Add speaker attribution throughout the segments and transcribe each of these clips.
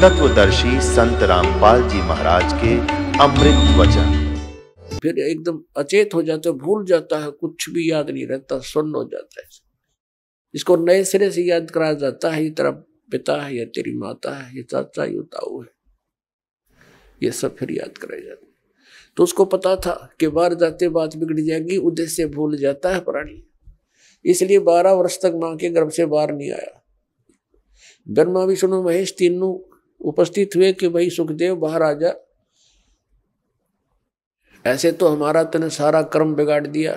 Speaker 1: तत्वदर्शी संत रामपाल जी महाराज
Speaker 2: के अमृत वचन फिर एकदम अचेत हो जाते भूल जाता है कुछ भी याद नहीं रहता सुन्न हो जाता है इसको नए सिरे से याद कराया जाता है ये तेरा पिता है या तेरी माता है ये चाचा ये ताऊ है ये सब फिर याद कराया जाता तो उसको पता था कि बाहर जाते बात बिगड़ जाएगी उद्देश्य भूल जाता है प्राणी इसलिए बारह वर्ष तक माँ के गर्भ से बाहर नहीं आया ब्रह्मा विष्णु महेश तीनों उपस्थित हुए कि भाई सुखदेव बाहर आ जा ऐसे तो हमारा तने सारा कर्म बिगाड़ दिया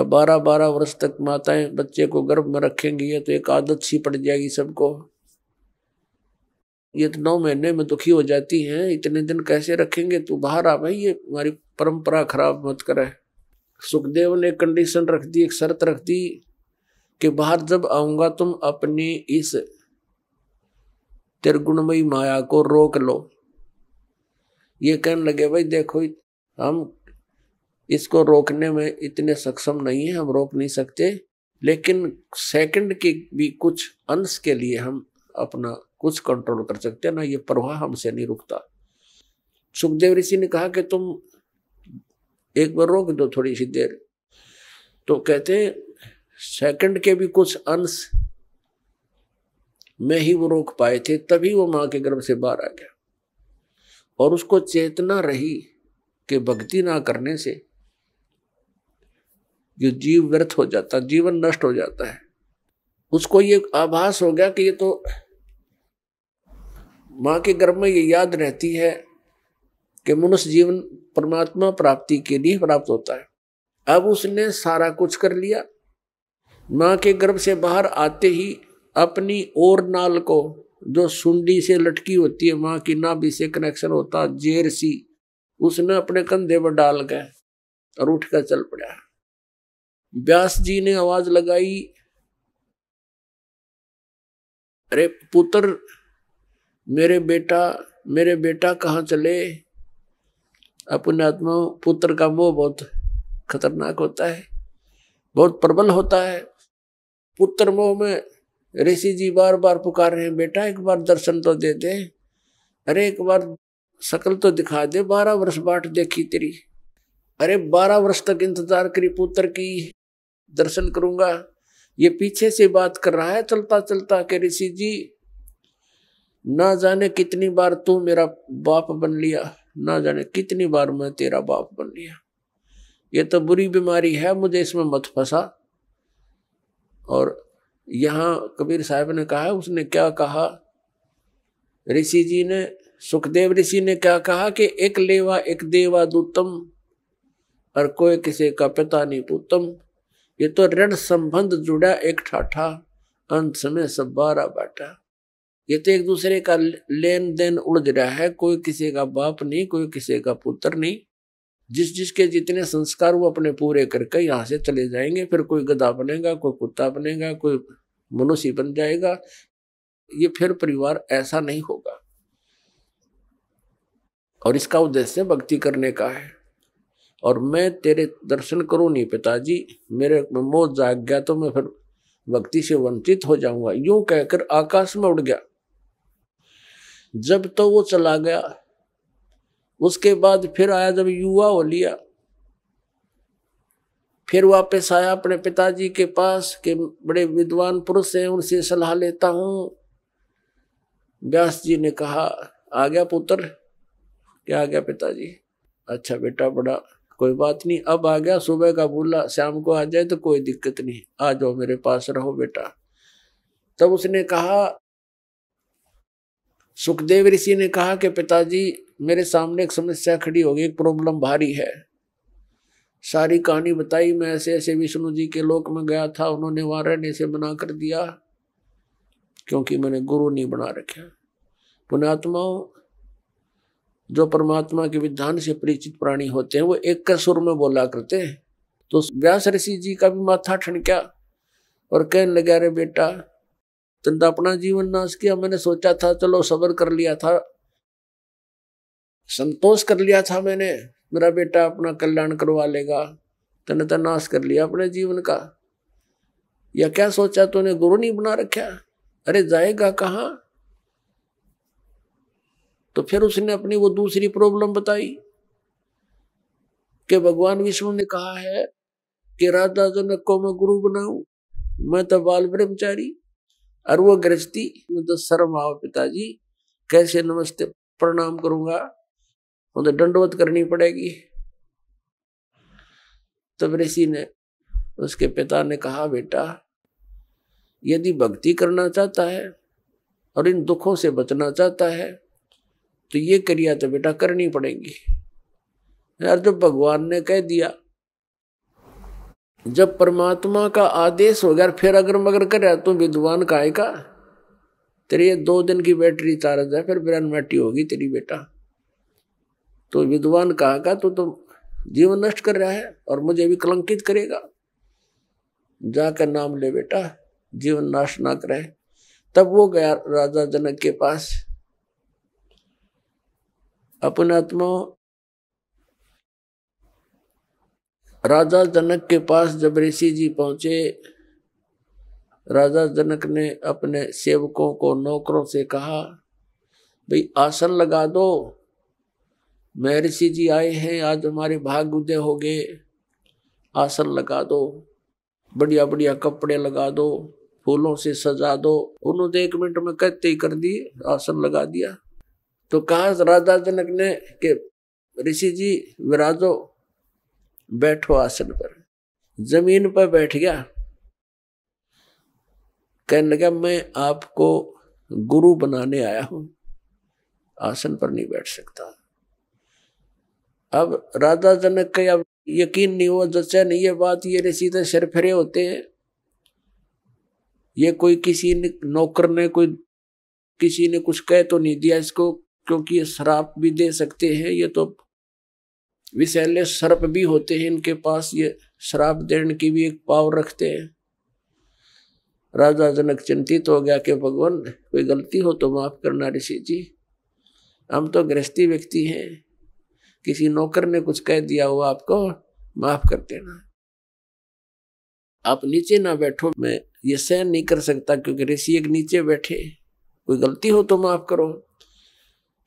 Speaker 2: अब बारह बारह वर्ष तक माताएं बच्चे को गर्भ में रखेंगी तो एक आदत सी पड़ जाएगी सबको ये तो नौ महीने में दुखी हो जाती हैं इतने दिन कैसे रखेंगे तू बाहर आ भाई ये हमारी परंपरा खराब मत करे सुखदेव ने कंडीशन रख दी एक शर्त रख दी कि बाहर जब आऊँगा तुम अपनी इस त्रिगुणमयी माया को रोक लो ये कहने लगे भाई देखो हम इसको रोकने में इतने सक्षम नहीं है हम रोक नहीं सकते लेकिन सेकंड के भी कुछ अंश के लिए हम अपना कुछ कंट्रोल कर सकते हैं ना ये प्रवाह हमसे नहीं रुकता सुखदेव ऋषि ने कहा कि तुम एक बार रोक दो थोड़ी सी देर तो कहते हैं सेकंड के भी कुछ अंश में ही वो रोक पाए थे तभी वो माँ के गर्भ से बाहर आ गया और उसको चेतना रही कि भक्ति ना करने से जो जीव व्यर्थ हो जाता जीवन नष्ट हो जाता है उसको ये आभास हो गया कि ये तो माँ के गर्भ में ये याद रहती है कि मनुष्य जीवन परमात्मा प्राप्ति के लिए प्राप्त होता है अब उसने सारा कुछ कर लिया माँ के गर्भ से बाहर आते ही अपनी और नाल को जो सुंडी से लटकी होती है माँ की नाभि से कनेक्शन होता जेर सी उसने अपने कंधे पर डाल के और उठ कर चल पड़ा व्यास जी ने आवाज लगाई अरे पुत्र मेरे बेटा मेरे बेटा कहाँ चले अपने आत्मा पुत्र का मोह बहुत खतरनाक होता है बहुत प्रबल होता है पुत्र मोह में ऋषि जी बार बार पुकार रहे हैं बेटा एक बार दर्शन तो दे दे अरे एक बार शकल तो दिखा दे बारह वर्ष बाट देखी तेरी अरे बारह वर्ष तक इंतजार करी पुत्र की दर्शन करूंगा ये पीछे से बात कर रहा है चलता चलता के ऋषि जी ना जाने कितनी बार तू मेरा बाप बन लिया ना जाने कितनी बार मैं तेरा बाप बन लिया ये तो बुरी बीमारी है मुझे इसमें मत फंसा और यहाँ कबीर साहब ने कहा उसने क्या कहा ऋषि जी ने सुखदेव ऋषि ने क्या कहा कि एक लेवा एक देवा दूतम और कोई किसी का पिता नहीं पुतम ये तो ऋण संबंध जुड़ा एक ठाठा अंत समय सब बारा बाटा ये तो एक दूसरे का लेन देन उड़ रहा है कोई किसी का बाप नहीं कोई किसी का पुत्र नहीं जिस जिसके जितने संस्कार वो अपने पूरे करके यहाँ से चले जाएंगे फिर कोई गधा बनेगा कोई कुत्ता बनेगा कोई मनुष्य बन जाएगा ये फिर परिवार ऐसा नहीं होगा और इसका उद्देश्य भक्ति करने का है और मैं तेरे दर्शन करूँ नहीं पिताजी मेरे में मोह जाग गया तो मैं फिर भक्ति से वंचित हो जाऊंगा यूं कहकर आकाश में उड़ गया जब तो वो चला गया उसके बाद फिर आया जब युवा हो लिया फिर वापस आया अपने पिताजी के पास के बड़े विद्वान पुरुष हैं उनसे सलाह लेता हूँ व्यास जी ने कहा आ गया पुत्र क्या आ गया पिताजी अच्छा बेटा बड़ा कोई बात नहीं अब आ गया सुबह का बोला शाम को आ जाए तो कोई दिक्कत नहीं आ जाओ मेरे पास रहो बेटा तब उसने कहा सुखदेव ऋषि ने कहा कि पिताजी मेरे सामने एक समस्या खड़ी होगी एक प्रॉब्लम भारी है सारी कहानी बताई मैं ऐसे ऐसे विष्णु जी के लोक में गया था उन्होंने वारण ऐसे बना कर दिया क्योंकि मैंने गुरु नहीं बना रखा पुणात्माओं जो परमात्मा के विधान से परिचित प्राणी होते हैं वो एक का सुर में बोला करते हैं तो व्यास ऋषि जी का भी माथा ठनका और कहने लगे अरे बेटा तंदा अपना जीवन नाश किया मैंने सोचा था चलो सबर कर लिया था संतोष कर लिया था मैंने मेरा बेटा अपना कल्याण करवा लेगा तने तो नाश कर लिया अपने जीवन का या क्या सोचा तूने गुरु नहीं बना रखा अरे जाएगा कहा तो फिर उसने अपनी वो दूसरी प्रॉब्लम बताई कि भगवान विष्णु ने कहा है कि राधा जनक को मैं गुरु बनाऊ मैं तो बाल ब्रह्मचारी और वो गृहस्थी तो शर्म आओ पिताजी कैसे नमस्ते प्रणाम करूंगा उन्हें तो दंडवत करनी पड़ेगी तब ऋषि ने उसके पिता ने कहा बेटा यदि भक्ति करना चाहता है और इन दुखों से बचना चाहता है तो ये क्रिया तो बेटा करनी पड़ेगी यार जब भगवान ने कह दिया जब परमात्मा का आदेश हो गया फिर अगर मगर कर तू विद्वान का का तेरे ये दो दिन की बैटरी चार्ज है फिर बिरन मट्टी होगी तेरी बेटा तो विद्वान कहा का तो तुम तो जीवन नष्ट कर रहा है और मुझे भी कलंकित करेगा जाकर नाम ले बेटा जीवन नाश ना करे तब वो गया राजा जनक के पास अपने आत्मा राजा जनक के पास जब ऋषि जी पहुंचे राजा जनक ने अपने सेवकों को नौकरों से कहा भाई आसन लगा दो महर्षि जी आए हैं आज हमारे भाग उदय हो गए आसन लगा दो बढ़िया बढ़िया कपड़े लगा दो फूलों से सजा दो उन्होंने तो एक मिनट में कहते ही कर दिए आसन लगा दिया तो कहा राजा जनक ने कि ऋषि जी विराजो बैठो आसन पर जमीन पर बैठ गया कहने लगा मैं आपको गुरु बनाने आया हूं आसन पर नहीं बैठ सकता अब राजा जनक के अब यकीन नहीं हुआ जचा नहीं ये बात ये ऋषि सीधे सरफरे होते हैं ये कोई किसी ने नौकर ने कोई किसी ने कुछ कह तो नहीं दिया इसको क्योंकि ये श्राप भी दे सकते हैं ये तो विषैले सर्प भी होते हैं इनके पास ये श्राप देने की भी एक पावर रखते हैं राजा जनक चिंतित हो गया कि भगवान कोई गलती हो तो माफ करना ऋषि जी हम तो गृहस्थी व्यक्ति हैं किसी नौकर ने कुछ कह दिया हो आपको माफ कर देना आप नीचे ना बैठो मैं ये सहन नहीं कर सकता क्योंकि ऋषि एक नीचे बैठे कोई गलती हो तो माफ करो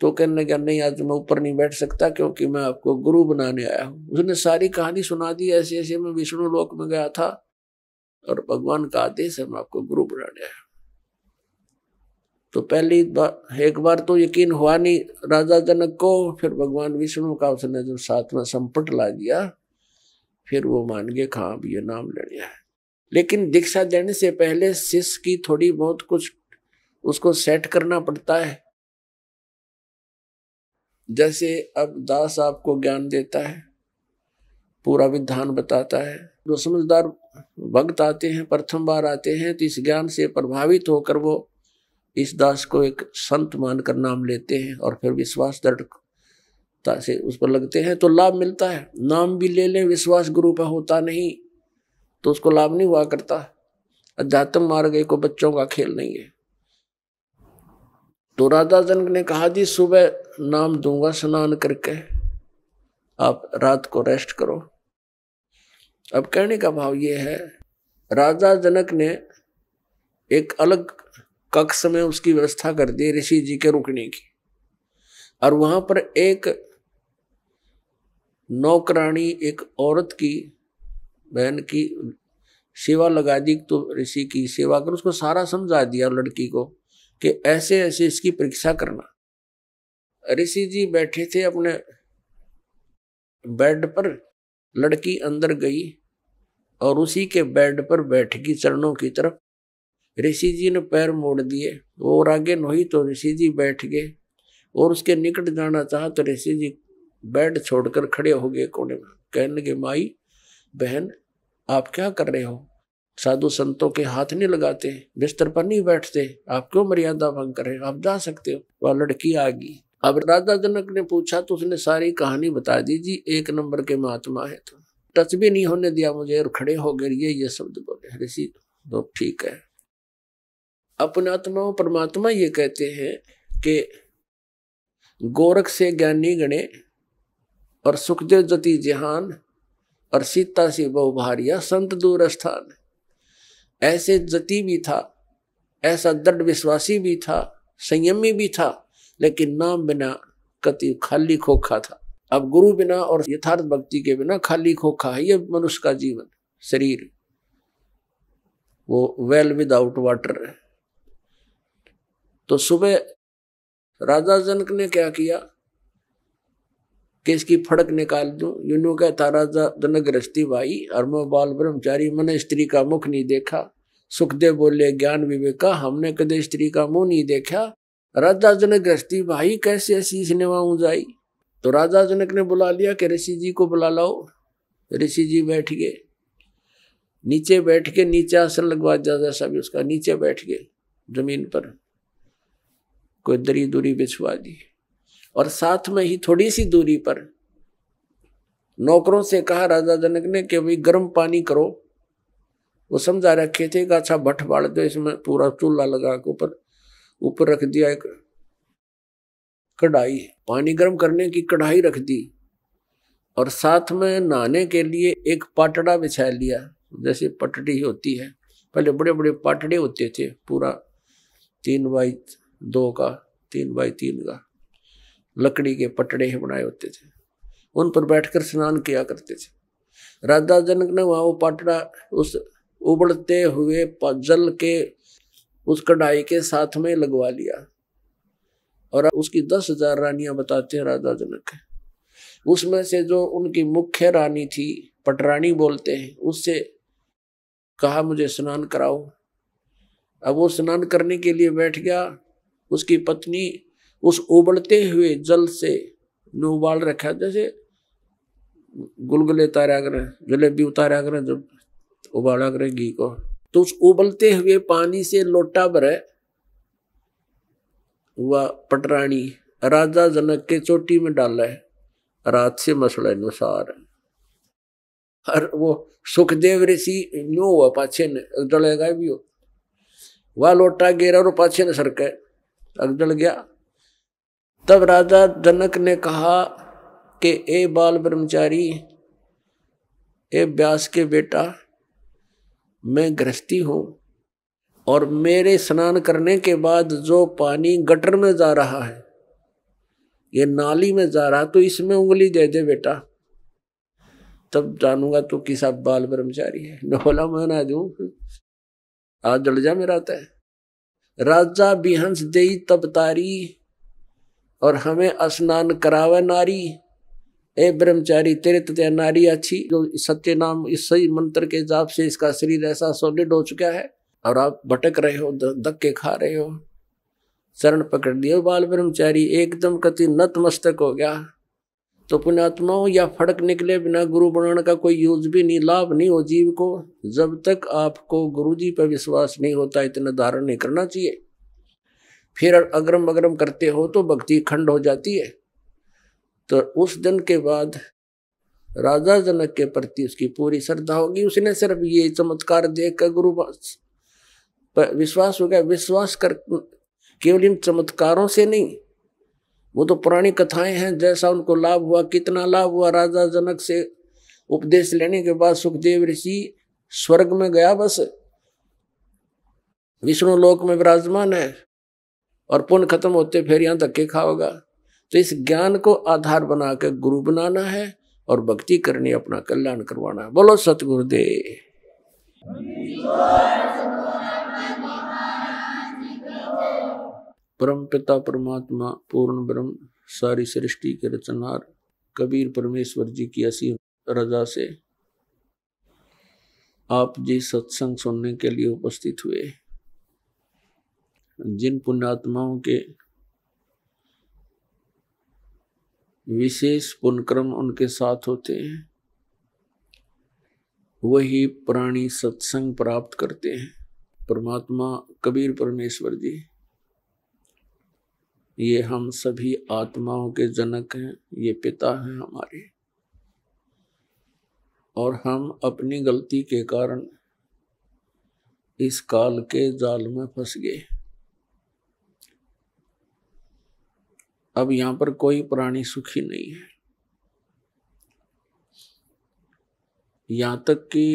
Speaker 2: तो कहने लगा नहीं आज मैं ऊपर नहीं बैठ सकता क्योंकि मैं आपको गुरु बनाने आया हूँ उसने सारी कहानी सुना दी ऐसे ऐसे मैं विष्णु लोक में गया था और भगवान का आदेश है मैं आपको गुरु बनाने आया तो पहली बार एक बार तो यकीन हुआ नहीं राजा जनक को फिर भगवान विष्णु का उसने जब साथ में संपट ला दिया फिर वो मान गए कहा अब ये नाम ले लिया है लेकिन दीक्षा देने से पहले शिष्य की थोड़ी बहुत कुछ उसको सेट करना पड़ता है जैसे अब दास आपको ज्ञान देता है पूरा विधान बताता है जो समझदार भक्त आते हैं प्रथम बार आते हैं तो इस ज्ञान से प्रभावित होकर वो इस दास को एक संत मानकर नाम लेते हैं और फिर विश्वास दृढ़ता से उस पर लगते हैं तो लाभ मिलता है नाम भी ले लें विश्वास गुरु पर होता नहीं तो उसको लाभ नहीं हुआ करता अध्यात्म मार्ग को बच्चों का खेल नहीं है तो राधा जनक ने कहा जी सुबह नाम दूंगा स्नान करके आप रात को रेस्ट करो अब कहने का भाव ये है राजा जनक ने एक अलग कक्ष में उसकी व्यवस्था कर दी ऋषि जी के रुकने की और वहां पर एक नौकरानी एक औरत की बहन की सेवा लगा दी तो ऋषि की सेवा कर उसको सारा समझा दिया लड़की को कि ऐसे ऐसे इसकी परीक्षा करना ऋषि जी बैठे थे अपने बेड पर लड़की अंदर गई और उसी के बेड पर बैठ गई चरणों की तरफ ऋषि जी ने पैर मोड़ दिए और आगे नोही तो ऋषि जी बैठ गए और उसके निकट जाना चाह तो ऋषि जी बेड छोड़कर खड़े हो गए कोने में कहने लगे माई बहन आप क्या कर रहे हो साधु संतों के हाथ नहीं लगाते बिस्तर पर नहीं बैठते आप क्यों मर्यादा भंग कर रहे हो आप जा सकते हो वह लड़की आ गई अब राजा जनक ने पूछा तो उसने सारी कहानी बता दी जी एक नंबर के महात्मा है तो टच भी नहीं होने दिया मुझे और खड़े हो गए ये ये शब्द बोले ऋषि तो ठीक है अपनात्मा और परमात्मा ये कहते हैं कि गोरख से ज्ञानी गणे और सुखदेव जति जहान और सीता से भारिया संत दूर स्थान ऐसे जति भी था ऐसा दृढ़ विश्वासी भी था संयमी भी था लेकिन नाम बिना कति खाली खोखा था अब गुरु बिना और यथार्थ भक्ति के बिना खाली खोखा है यह मनुष्य का जीवन शरीर वो वेल विदाउट वाटर है तो सुबह राजा जनक ने क्या किया कि इसकी फड़क निकाल दू यूनू कहता राजा जनक गृहस्थी भाई और मैं बाल ब्रह्मचारी मैंने स्त्री का मुख नहीं देखा सुखदेव बोले ज्ञान विवेका हमने कदे स्त्री का मुंह नहीं देखा राजा जनक गृहस्थी भाई कैसे ऐसी सिनेमा वहां जाई तो राजा जनक ने बुला लिया कि ऋषि जी को बुला लाओ ऋषि जी बैठ गए नीचे बैठ के नीचे आसन लगवा दिया जैसा भी उसका नीचे बैठ गए जमीन पर कोई दरी दूरी बिछवा दी और साथ में ही थोड़ी सी दूरी पर नौकरों से कहा राजा जनक ने कि अभी गर्म पानी करो वो समझा रखे थे कि अच्छा भट्ट बाढ़ दो इसमें पूरा चूल्हा लगा के ऊपर ऊपर रख दिया एक कढ़ाई पानी गर्म करने की कढ़ाई रख दी और साथ में नहाने के लिए एक पाटड़ा बिछा लिया जैसे पटड़ी होती है पहले बड़े बड़े पाटड़े होते थे पूरा तीन बाई दो का तीन बाई तीन का लकड़ी के पटड़े ही बनाए होते थे उन पर बैठकर स्नान किया करते थे राजा जनक ने वहाँ वो पटड़ा उस उबड़ते हुए जल के उस कढ़ाई के साथ में लगवा लिया और उसकी दस हजार रानियां बताते हैं राजा जनक उसमें से जो उनकी मुख्य रानी थी पटरानी बोलते हैं उससे कहा मुझे स्नान कराओ अब वो स्नान करने के लिए बैठ गया उसकी पत्नी उस उबलते हुए जल से उबाल रखा जैसे गुलगुले उतारा करें जलेबी उतारा करें जब उबाला करें घी को तो उस उबलते हुए पानी से लोटा भरे हुआ पटरानी राजा जनक के चोटी में डाला है रात से मसले अनुसार और वो सुखदेव ऋषि नो हुआ पाछे ने डलेगा भी हो वह लोटा गेरा और पाछे ने सरके अगड़ गया तब राजा जनक ने कहा कि ए बाल ब्रह्मचारी ए व्यास के बेटा मैं गृहस्थी हूं और मेरे स्नान करने के बाद जो पानी गटर में जा रहा है ये नाली में जा रहा तो इसमें उंगली दे दे बेटा तब जानूंगा तो किसा बाल ब्रह्मचारी है न बोला मैं ना दू आज जल जा मेरा तय है राजा बिहंस दे तब तारी और हमें स्नान करावे नारी ए ब्रह्मचारी तेरे तथा नारी अच्छी जो सत्य नाम इस सही मंत्र के जाप से इसका शरीर ऐसा सॉलिड हो चुका है और आप भटक रहे हो धक्के खा रहे हो शरण पकड़ दिए बाल ब्रह्मचारी एकदम कति नतमस्तक हो गया तो पुण्यात्माओं या फड़क निकले बिना गुरु बनाने का कोई यूज भी नहीं लाभ नहीं हो जीव को जब तक आपको गुरु जी पर विश्वास नहीं होता इतना धारण नहीं करना चाहिए फिर अगरम अगरम करते हो तो भक्ति खंड हो जाती है तो उस दिन के बाद राजा जनक के प्रति उसकी पूरी श्रद्धा होगी उसने सिर्फ ये चमत्कार देख कर गुरु पर विश्वास हो गया विश्वास कर केवल इन चमत्कारों से नहीं वो तो पुरानी कथाएं हैं जैसा उनको लाभ हुआ कितना लाभ हुआ राजा जनक से उपदेश लेने के बाद सुखदेव ऋषि स्वर्ग में गया बस विष्णु लोक में विराजमान है और पुण्य खत्म होते फिर यहां धक्के खाओगा तो इस ज्ञान को आधार बनाकर गुरु बनाना है और भक्ति करनी अपना कल्याण करवाना है बोलो सतगुरुदेव परम पिता परमात्मा पूर्ण ब्रह्म सारी सृष्टि के रचनार कबीर परमेश्वर जी की असी रजा से आप जी सत्संग सुनने के लिए उपस्थित हुए जिन पुण्यात्माओं के विशेष पुण्यक्रम उनके साथ होते हैं वही प्राणी सत्संग प्राप्त करते हैं परमात्मा कबीर परमेश्वर जी ये हम सभी आत्माओं के जनक हैं ये पिता हैं हमारे और हम अपनी गलती के कारण इस काल के जाल में फंस गए अब यहाँ पर कोई प्राणी सुखी नहीं है यहाँ तक कि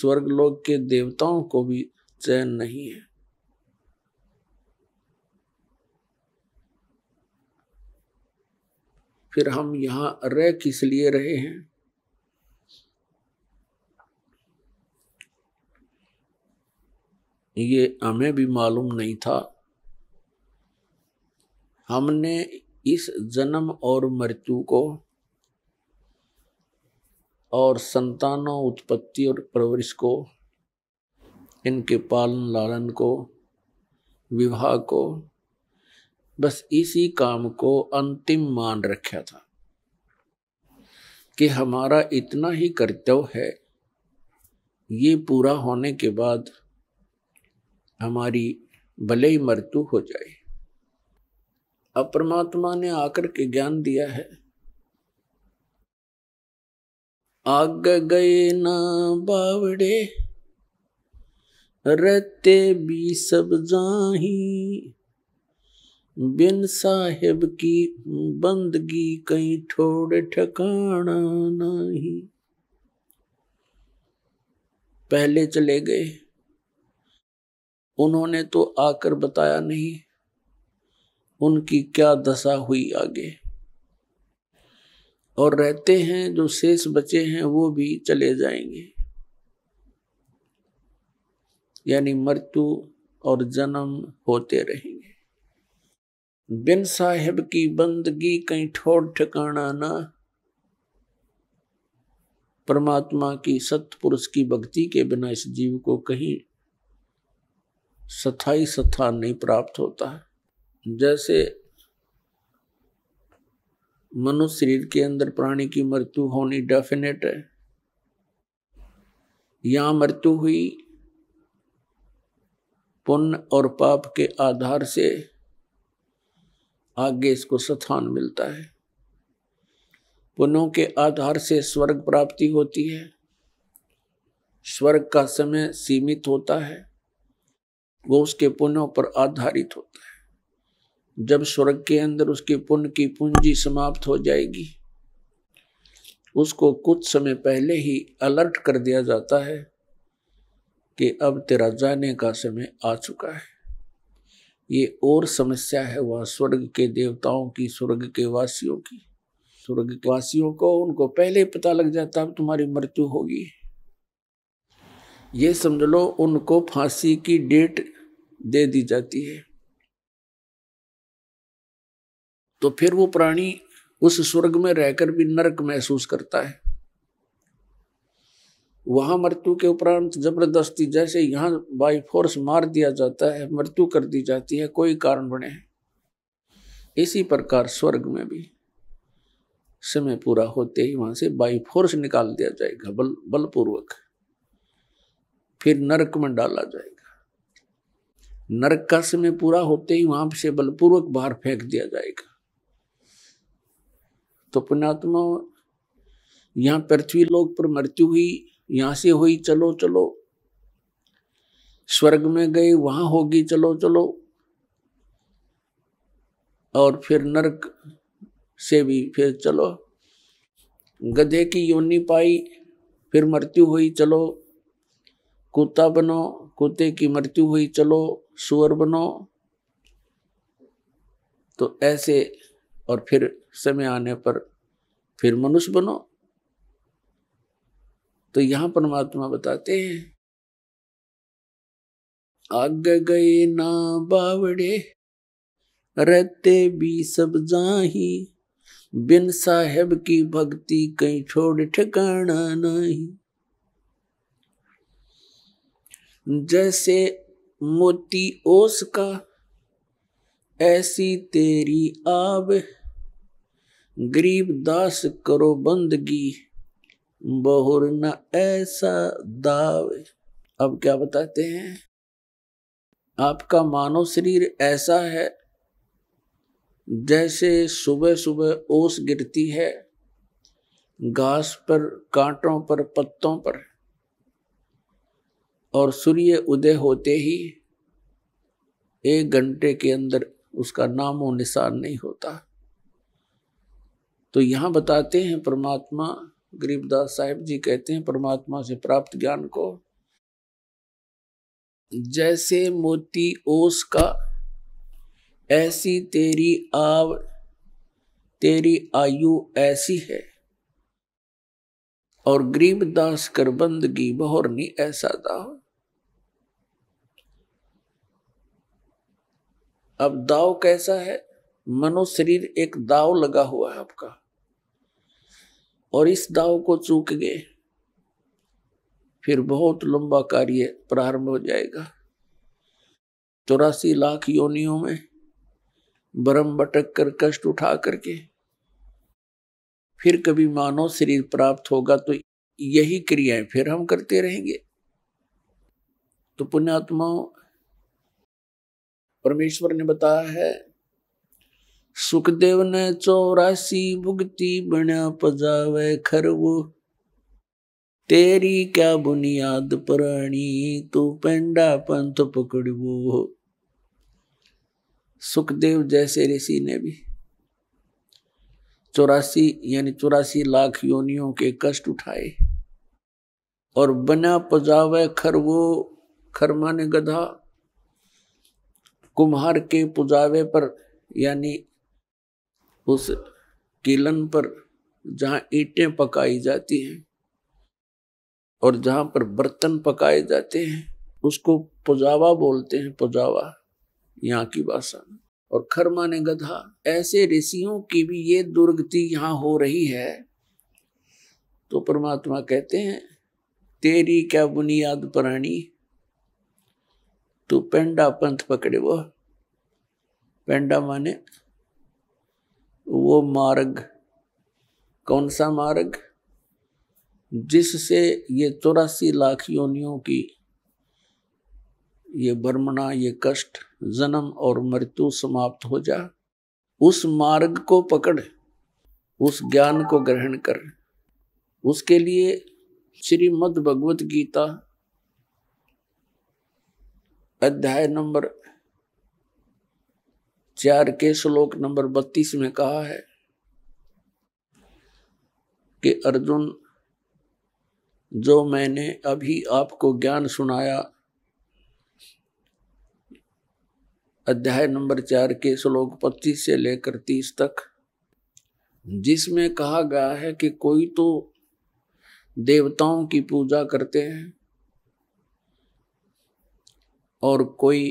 Speaker 2: स्वर्ग लोग के देवताओं को भी चैन नहीं है फिर हम यहाँ रह किस लिए रहे हैं ये हमें भी मालूम नहीं था हमने इस जन्म और मृत्यु को और संतानों उत्पत्ति और परवरिश को इनके पालन लालन को विवाह को बस इसी काम को अंतिम मान रखा था कि हमारा इतना ही कर्तव्य है ये पूरा होने के बाद हमारी भले ही मृत्यु हो जाए अब परमात्मा ने आकर के ज्ञान दिया है आग गए ना बावड़े रहते भी सब जाही बिन साहेब की बंदगी कहीं थोड़े ठिकाना नहीं पहले चले गए उन्होंने तो आकर बताया नहीं उनकी क्या दशा हुई आगे और रहते हैं जो शेष बचे हैं वो भी चले जाएंगे यानी मृत्यु और जन्म होते रहेंगे बिन साहिब की बंदगी कहीं ठोर ठिकाना ना परमात्मा की सतपुरुष की भक्ति के बिना इस जीव को कहीं सथाई सथान नहीं प्राप्त होता है जैसे मनुष्य शरीर के अंदर प्राणी की मृत्यु होनी डेफिनेट है यहाँ मृत्यु हुई पुण्य और पाप के आधार से आगे इसको स्थान मिलता है पुनों के आधार से स्वर्ग प्राप्ति होती है स्वर्ग का समय सीमित होता है वो उसके पुण्यों पर आधारित होता है जब स्वर्ग के अंदर उसके पुण्य की पूंजी समाप्त हो जाएगी उसको कुछ समय पहले ही अलर्ट कर दिया जाता है कि अब तेरा जाने का समय आ चुका है ये और समस्या है वह स्वर्ग के देवताओं की स्वर्ग के वासियों की स्वर्ग के वासियों को उनको पहले पता लग जाता अब तुम्हारी मृत्यु होगी ये समझ लो उनको फांसी की डेट दे दी जाती है तो फिर वो प्राणी उस स्वर्ग में रहकर भी नरक महसूस करता है वहाँ मृत्यु के उपरांत जबरदस्ती जैसे यहाँ बाई फोर्स मार दिया जाता है मृत्यु कर दी जाती है कोई कारण बने इसी प्रकार स्वर्ग में भी समय पूरा होते ही वहां से बाई फोर्स निकाल दिया जाएगा बल बलपूर्वक फिर नरक में डाला जाएगा नरक का समय पूरा होते ही वहां से बलपूर्वक बाहर फेंक दिया जाएगा तो पुणात्मा यहाँ पृथ्वी लोक पर मृत्यु हुई यहाँ से हुई चलो चलो स्वर्ग में गए वहां होगी चलो चलो और फिर नरक से भी फिर चलो गधे की योनि पाई फिर मृत्यु हुई चलो कुत्ता बनो कुत्ते की मृत्यु हुई चलो सुअर बनो तो ऐसे और फिर समय आने पर फिर मनुष्य बनो तो यहां परमात्मा बताते हैं आग गए ना बावड़े रहते भी सब जाही बिन साहेब की भक्ति कहीं छोड़ ठिकाना नहीं जैसे मोती ओस का ऐसी तेरी आब गरीब दास करो बंदगी बहुर न ऐसा दावे अब क्या बताते हैं आपका मानव शरीर ऐसा है जैसे सुबह सुबह ओस गिरती है घास पर कांटों पर पत्तों पर और सूर्य उदय होते ही एक घंटे के अंदर उसका नामो निशान नहीं होता तो यहाँ बताते हैं परमात्मा गरीबदास साहिब जी कहते हैं परमात्मा से प्राप्त ज्ञान को जैसे मोती ओस का ऐसी तेरी आव तेरी आयु ऐसी है और गरीबदास कर बंदगी नहीं ऐसा दाव अब दाव कैसा है मनो शरीर एक दाव लगा हुआ है आपका और इस दाव को चूक गए फिर बहुत लंबा कार्य प्रारंभ हो जाएगा चौरासी लाख योनियों में ब्रह्म भटक कर कष्ट उठा करके फिर कभी मानव शरीर प्राप्त होगा तो यही क्रियाएं फिर हम करते रहेंगे तो पुण्यात्मा परमेश्वर ने बताया है सुखदेव ने चौरासी भुगती बना पजावे वो तेरी क्या बुनियाद प्राणी तू पेंडा पंथ पकड़वो सुखदेव जैसे ऋषि ने भी चौरासी यानी चौरासी लाख योनियों के कष्ट उठाए और बना पजावे वो खरमा ने गधा कुम्हार के पुजावे पर यानी उस किलन पर जहाँ ईंटें पकाई जाती हैं और जहाँ पर बर्तन पकाए जाते हैं उसको पुजावा बोलते हैं पुजावा यहाँ की भाषा में और खरमा ने गधा ऐसे ऋषियों की भी ये दुर्गति यहाँ हो रही है तो परमात्मा कहते हैं तेरी क्या बुनियाद प्राणी तू तो पेंडा पंथ पकड़े वो पेंडा माने वो मार्ग कौन सा मार्ग जिससे ये चौरासी लाख योनियों की ये बर्मना ये कष्ट जन्म और मृत्यु समाप्त हो जा उस मार्ग को पकड़ उस ज्ञान को ग्रहण कर उसके लिए श्रीमद् भगवत गीता अध्याय नंबर चार के श्लोक नंबर बत्तीस में कहा है कि अर्जुन जो मैंने अभी आपको ज्ञान सुनाया अध्याय नंबर चार के श्लोक पच्चीस से लेकर तीस तक जिसमें कहा गया है कि कोई तो देवताओं की पूजा करते हैं और कोई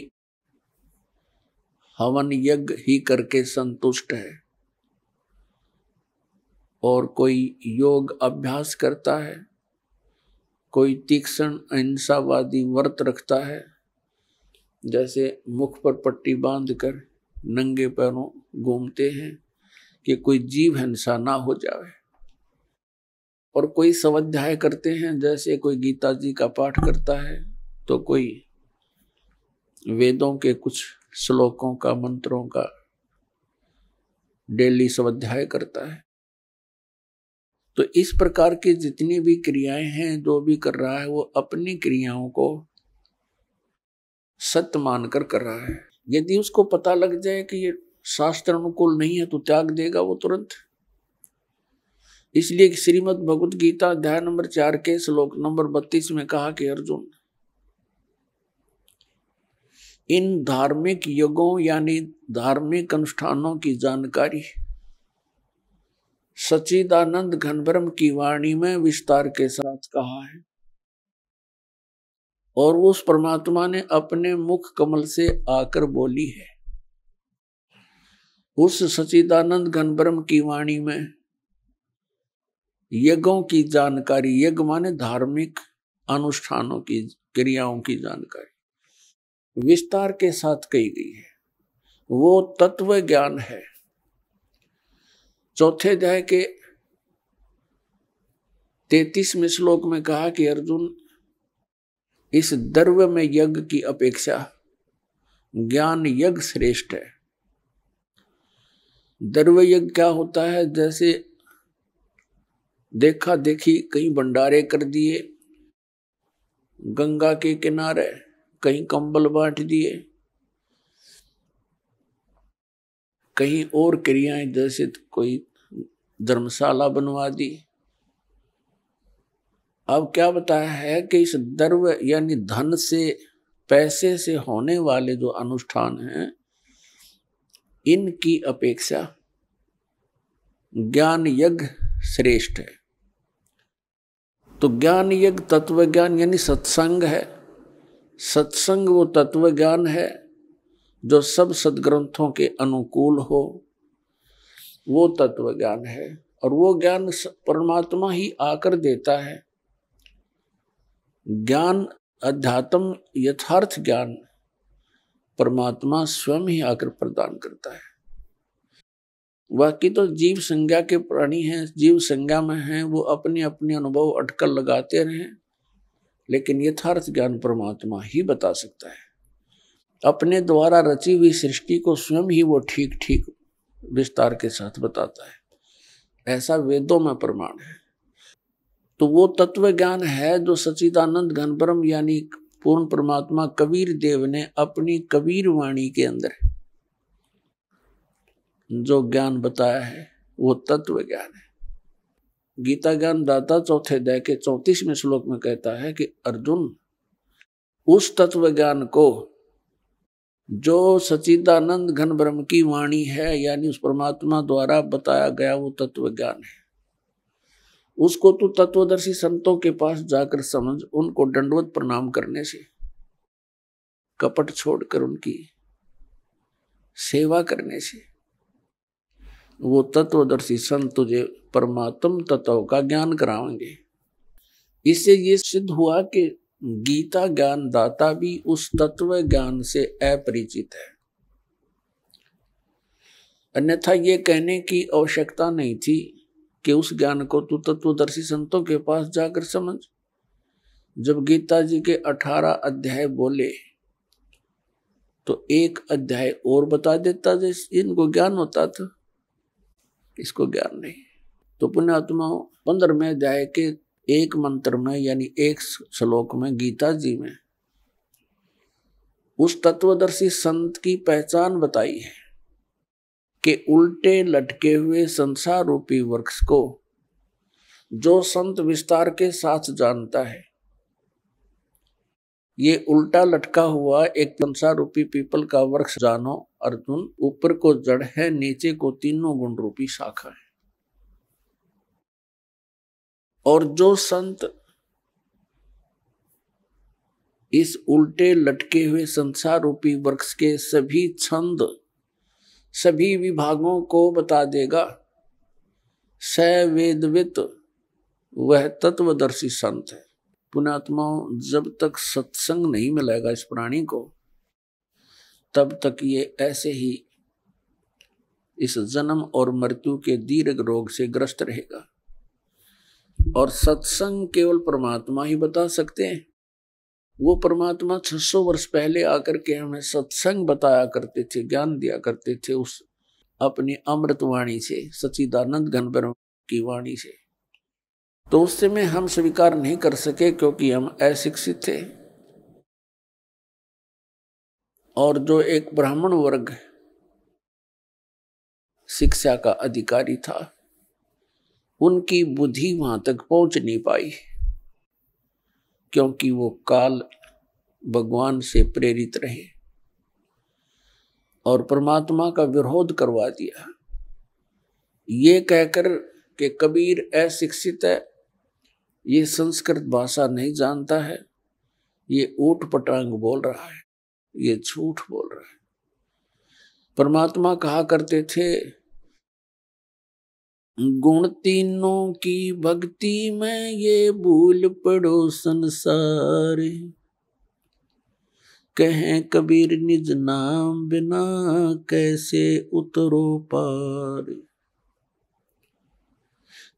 Speaker 2: हवन यज्ञ ही करके संतुष्ट है और कोई योग अभ्यास करता है कोई तीक्ष्ण अहिंसावादी व्रत रखता है जैसे मुख पर पट्टी बांध कर नंगे पैरों घूमते हैं कि कोई जीव हिंसा ना हो जाए और कोई स्वाध्याय करते हैं जैसे कोई गीता जी का पाठ करता है तो कोई वेदों के कुछ श्लोकों का मंत्रों का डेली स्वाध्याय करता है तो इस प्रकार की जितनी भी क्रियाएं हैं जो भी कर रहा है वो अपनी क्रियाओं को सत्य मानकर कर रहा है यदि उसको पता लग जाए कि ये शास्त्र अनुकूल नहीं है तो त्याग देगा वो तुरंत इसलिए श्रीमद भगवत गीता अध्याय नंबर चार के श्लोक नंबर बत्तीस में कहा कि अर्जुन इन धार्मिक युगों यानी धार्मिक अनुष्ठानों की जानकारी सचिदानंद घनभ्रम की वाणी में विस्तार के साथ कहा है और उस परमात्मा ने अपने मुख कमल से आकर बोली है उस सचिदानंद घनभ्रम की वाणी में यज्ञों की जानकारी यज्ञ माने धार्मिक अनुष्ठानों की क्रियाओं की जानकारी विस्तार के साथ कही गई है वो तत्व ज्ञान है चौथे अध्याय के तैतीसवें श्लोक में कहा कि अर्जुन इस दर्व में यज्ञ की अपेक्षा ज्ञान यज्ञ श्रेष्ठ है दर्व यज्ञ क्या होता है जैसे देखा देखी कहीं भंडारे कर दिए गंगा के किनारे कहीं कंबल बांट दिए कहीं और क्रियाएं जैसे कोई धर्मशाला बनवा दी अब क्या बताया है कि इस दर्व यानी धन से पैसे से होने वाले जो अनुष्ठान हैं इनकी अपेक्षा ज्ञान यज्ञ श्रेष्ठ है तो ज्ञान यज्ञ तत्व ज्ञान यानी सत्संग है सत्संग वो तत्व ज्ञान है जो सब सदग्रंथों के अनुकूल हो वो तत्व ज्ञान है और वो ज्ञान परमात्मा ही आकर देता है ज्ञान अध्यात्म यथार्थ ज्ञान परमात्मा स्वयं ही आकर प्रदान करता है बाकी तो जीव संज्ञा के प्राणी हैं जीव संज्ञा में हैं वो अपने अपने अनुभव अटकल लगाते रहें लेकिन यथार्थ ज्ञान परमात्मा ही बता सकता है अपने द्वारा रची हुई सृष्टि को स्वयं ही वो ठीक ठीक विस्तार के साथ बताता है ऐसा वेदों में प्रमाण है तो वो तत्व ज्ञान है जो सचिदानंद घनपरम यानी पूर्ण परमात्मा कबीर देव ने अपनी कबीर वाणी के अंदर जो ज्ञान बताया है वो तत्व ज्ञान है गीता ज्ञान दाता चौथे अध्याय के चौतीसवें श्लोक में कहता है कि अर्जुन उस तत्व ज्ञान को जो सचिदानंद घन ब्रह्म की वाणी है यानी उस परमात्मा द्वारा बताया गया वो तत्व ज्ञान है उसको तू तो तत्वदर्शी संतों के पास जाकर समझ उनको दंडवत प्रणाम करने से कपट छोड़कर उनकी सेवा करने से वो तत्वदर्शी संत तुझे परमात्म तत्व का ज्ञान कराएंगे इससे ये सिद्ध हुआ कि गीता ज्ञान दाता भी उस तत्व ज्ञान से अपरिचित है अन्यथा ये कहने की आवश्यकता नहीं थी कि उस ज्ञान को तू तत्वदर्शी संतों के पास जाकर समझ जब गीता जी के अठारह अध्याय बोले तो एक अध्याय और बता देता जैसे इनको ज्ञान होता था इसको ज्ञान नहीं तो पुण्यात्मा पंद्रह अध्याय के एक मंत्र में यानी एक श्लोक में गीता जी में उस तत्वदर्शी संत की पहचान बताई है कि उल्टे लटके हुए संसार रूपी वृक्ष को जो संत विस्तार के साथ जानता है ये उल्टा लटका हुआ एक संसार रूपी पीपल का वृक्ष जानो अर्जुन ऊपर को जड़ है नीचे को तीनों गुण रूपी शाखा है और जो संत इस उल्टे लटके हुए संसार रूपी वृक्ष के सभी छंद सभी विभागों को बता देगा स वेदवित वह तत्वदर्शी संत है पुणात्मा जब तक सत्संग नहीं मिलेगा इस प्राणी को तब तक ये ऐसे ही इस जन्म और मृत्यु के दीर्घ रोग से ग्रस्त रहेगा और सत्संग केवल परमात्मा ही बता सकते हैं वो परमात्मा 600 वर्ष पहले आकर के हमें सत्संग बताया करते थे ज्ञान दिया करते थे उस अपनी अमृत वाणी से सचिदानंद घनबर की वाणी से तो उस समय हम स्वीकार नहीं कर सके क्योंकि हम अशिक्षित थे और जो एक ब्राह्मण वर्ग शिक्षा का अधिकारी था उनकी बुद्धि वहां तक पहुंच नहीं पाई क्योंकि वो काल भगवान से प्रेरित रहे और परमात्मा का विरोध करवा दिया ये कहकर कि कबीर अशिक्षित है ये संस्कृत भाषा नहीं जानता है ये ऊट पटांग बोल रहा है ये झूठ बोल रहे हैं परमात्मा कहा करते थे गुण तीनों की भक्ति में ये भूल पड़ो संसार कहें कबीर निज नाम बिना कैसे उतरो पार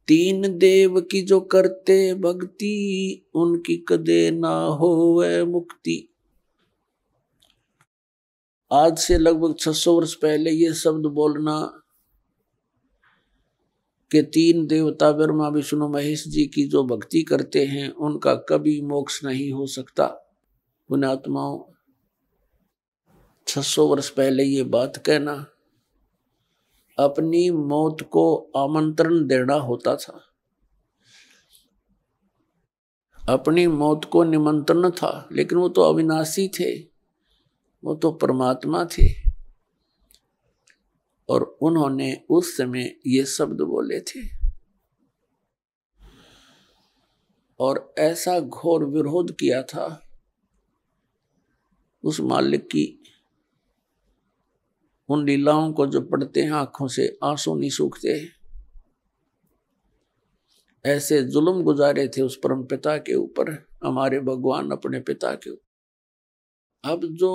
Speaker 2: तीन देव की जो करते भक्ति उनकी कदे ना हो वह मुक्ति आज से लगभग 600 वर्ष पहले ये शब्द बोलना के तीन देवता ब्रह्मा विष्णु महेश जी की जो भक्ति करते हैं उनका कभी मोक्ष नहीं हो सकता पुणात्माओं 600 वर्ष पहले ये बात कहना अपनी मौत को आमंत्रण देना होता था अपनी मौत को निमंत्रण था लेकिन वो तो अविनाशी थे वो तो परमात्मा थे और उन्होंने उस समय ये शब्द बोले थे और ऐसा घोर विरोध किया था उस मालिक की उन लीलाओं को जो पढ़ते हैं आंखों से आंसू नहीं सूखते ऐसे जुल्म गुजारे थे उस परम पिता के ऊपर हमारे भगवान अपने पिता के ऊपर अब जो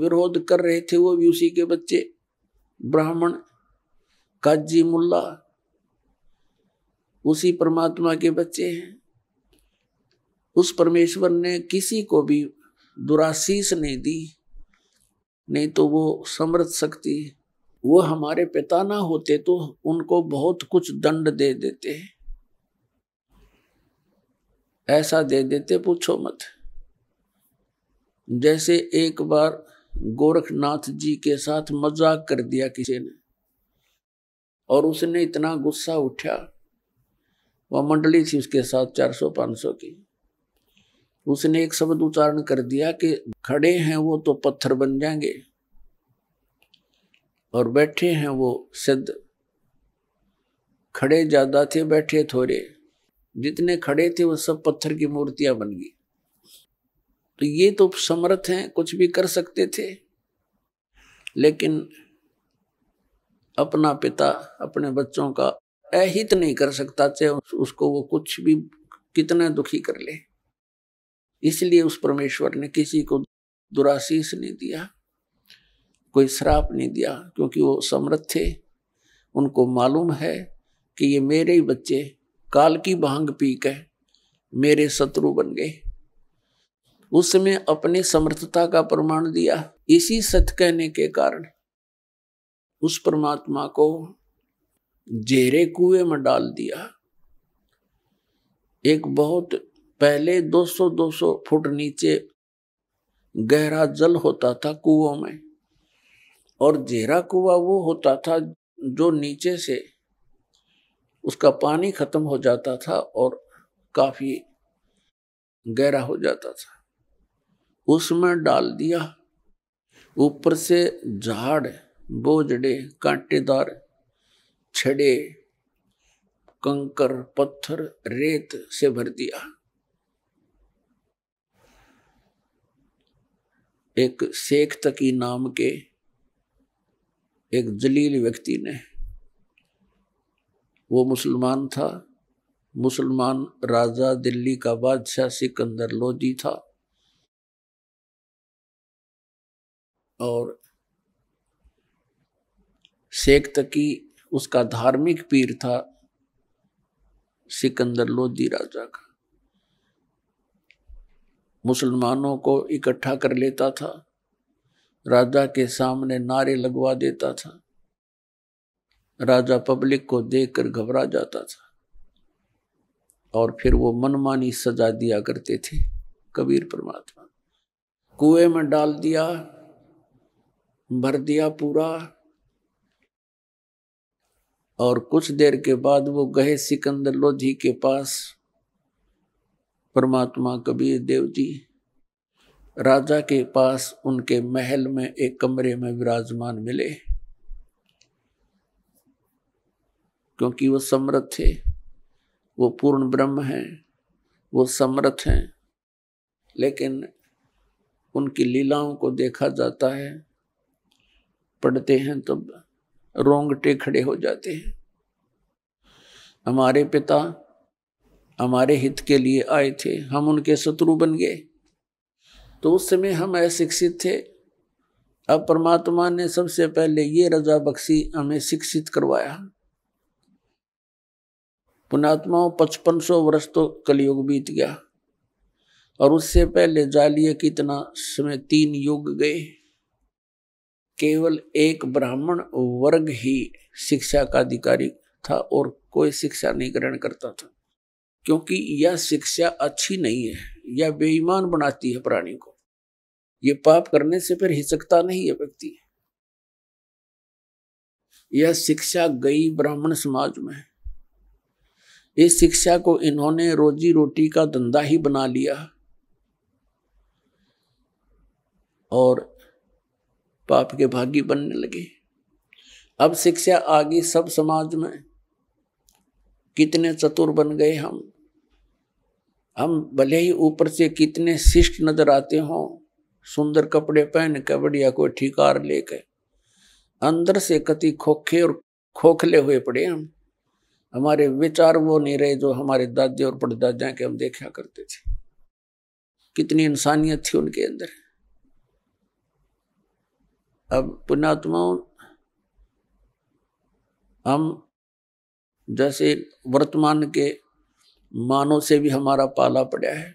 Speaker 2: विरोध कर रहे थे वो भी उसी के बच्चे ब्राह्मण काजी मुल्ला उसी परमात्मा के बच्चे हैं उस परमेश्वर ने किसी को भी दुराशीस नहीं दी नहीं तो वो समृद्ध शक्ति वो हमारे पिता ना होते तो उनको बहुत कुछ दंड दे देते ऐसा दे देते पूछो मत जैसे एक बार गोरखनाथ जी के साथ मजाक कर दिया किसी ने और उसने इतना गुस्सा उठा वह मंडली थी उसके साथ 400-500 की उसने एक शब्द उच्चारण कर दिया कि खड़े हैं वो तो पत्थर बन जाएंगे और बैठे हैं वो सिद्ध खड़े ज्यादा थे बैठे थोड़े जितने खड़े थे वो सब पत्थर की मूर्तियां बन गई तो ये तो समर्थ हैं कुछ भी कर सकते थे लेकिन अपना पिता अपने बच्चों का अहित नहीं कर सकता चाहे उसको वो कुछ भी कितना दुखी कर ले इसलिए उस परमेश्वर ने किसी को दुरासीस नहीं दिया कोई श्राप नहीं दिया क्योंकि वो समृद्ध थे उनको मालूम है कि ये मेरे ही बच्चे काल की भांग पी के मेरे शत्रु बन गए उसमें अपनी समर्थता का प्रमाण दिया इसी सत कहने के कारण उस परमात्मा को जेरे कुएं में डाल दिया एक बहुत पहले 200-200 फुट नीचे गहरा जल होता था कुओं में और जेरा कुआ वो होता था जो नीचे से उसका पानी खत्म हो जाता था और काफी गहरा हो जाता था उसमें डाल दिया ऊपर से झाड़ बोझड़े कांटेदार छड़े कंकर पत्थर रेत से भर दिया एक शेख तकी नाम के एक जलील व्यक्ति ने वो मुसलमान था मुसलमान राजा दिल्ली का बादशाह सिकंदर लोदी था और शेख तकी उसका धार्मिक पीर था सिकंदर लोधी राजा का मुसलमानों को इकट्ठा कर लेता था राजा के सामने नारे लगवा देता था राजा पब्लिक को देखकर घबरा जाता था और फिर वो मनमानी सजा दिया करते थे कबीर परमात्मा कुएं में डाल दिया भर दिया पूरा और कुछ देर के बाद वो गए सिकंदर लोधी के पास परमात्मा कबीर देव जी राजा के पास उनके महल में एक कमरे में विराजमान मिले क्योंकि वो समर्थ थे वो पूर्ण ब्रह्म हैं वो समर्थ हैं लेकिन उनकी लीलाओं को देखा जाता है पढ़ते हैं तब रोंगटे खड़े हो जाते हैं हमारे पिता हमारे हित के लिए आए थे हम उनके शत्रु बन गए तो उस समय हम अशिक्षित थे अब परमात्मा ने सबसे पहले ये रजा बख्शी हमें शिक्षित करवाया पुणात्माओं पचपन सौ वर्ष तो कलयुग बीत गया और उससे पहले जालिए कितना समय तीन युग गए केवल एक ब्राह्मण वर्ग ही शिक्षा का अधिकारी था और कोई शिक्षा नहीं ग्रहण करता था क्योंकि यह शिक्षा अच्छी नहीं है यह बेईमान बनाती है प्राणी को यह पाप करने से फिर हिचकता नहीं है व्यक्ति यह शिक्षा गई ब्राह्मण समाज में इस शिक्षा को इन्होंने रोजी रोटी का धंधा ही बना लिया और पाप के भागी बनने लगे अब शिक्षा आ गई सब समाज में कितने चतुर बन गए हम हम भले ही ऊपर से कितने शिष्ट नजर आते हों सुंदर कपड़े पहन के बढ़िया कोई ठिकार लेके अंदर से कति खोखे और खोखले हुए पड़े हम हमारे विचार वो नहीं रहे जो हमारे दादे और पड़दादा के हम देखा करते थे कितनी इंसानियत थी उनके अंदर अब पुण्यात्माओं हम जैसे वर्तमान के मानों से भी हमारा पाला पड़ा है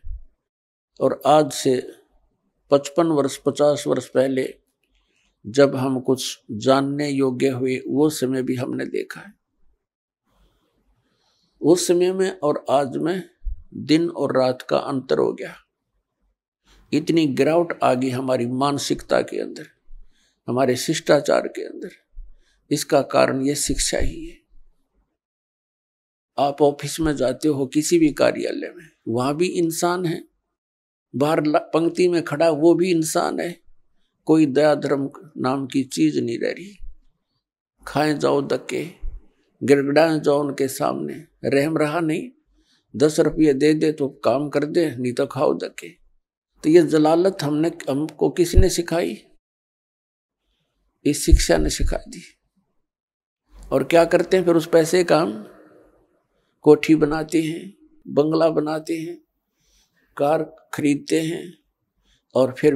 Speaker 2: और आज से पचपन वर्ष पचास वर्ष पहले जब हम कुछ जानने योग्य हुए वो समय भी हमने देखा है उस समय में और आज में दिन और रात का अंतर हो गया इतनी गिरावट आ गई हमारी मानसिकता के अंदर हमारे शिष्टाचार के अंदर इसका कारण यह शिक्षा ही है आप ऑफिस में जाते हो किसी भी कार्यालय में वहां भी इंसान है बाहर पंक्ति में खड़ा वो भी इंसान है कोई दया धर्म नाम की चीज नहीं रह रही खाए जाओ धक्के गिरगड़ाए जाओ उनके सामने रहम रहा नहीं दस रुपये दे दे तो काम कर दे नहीं तो खाओ धक्के तो ये जलालत हमने हमको किसने सिखाई इस शिक्षा ने सिखा दी और क्या करते हैं फिर उस पैसे का हम कोठी बनाते हैं बंगला बनाते हैं कार खरीदते हैं और फिर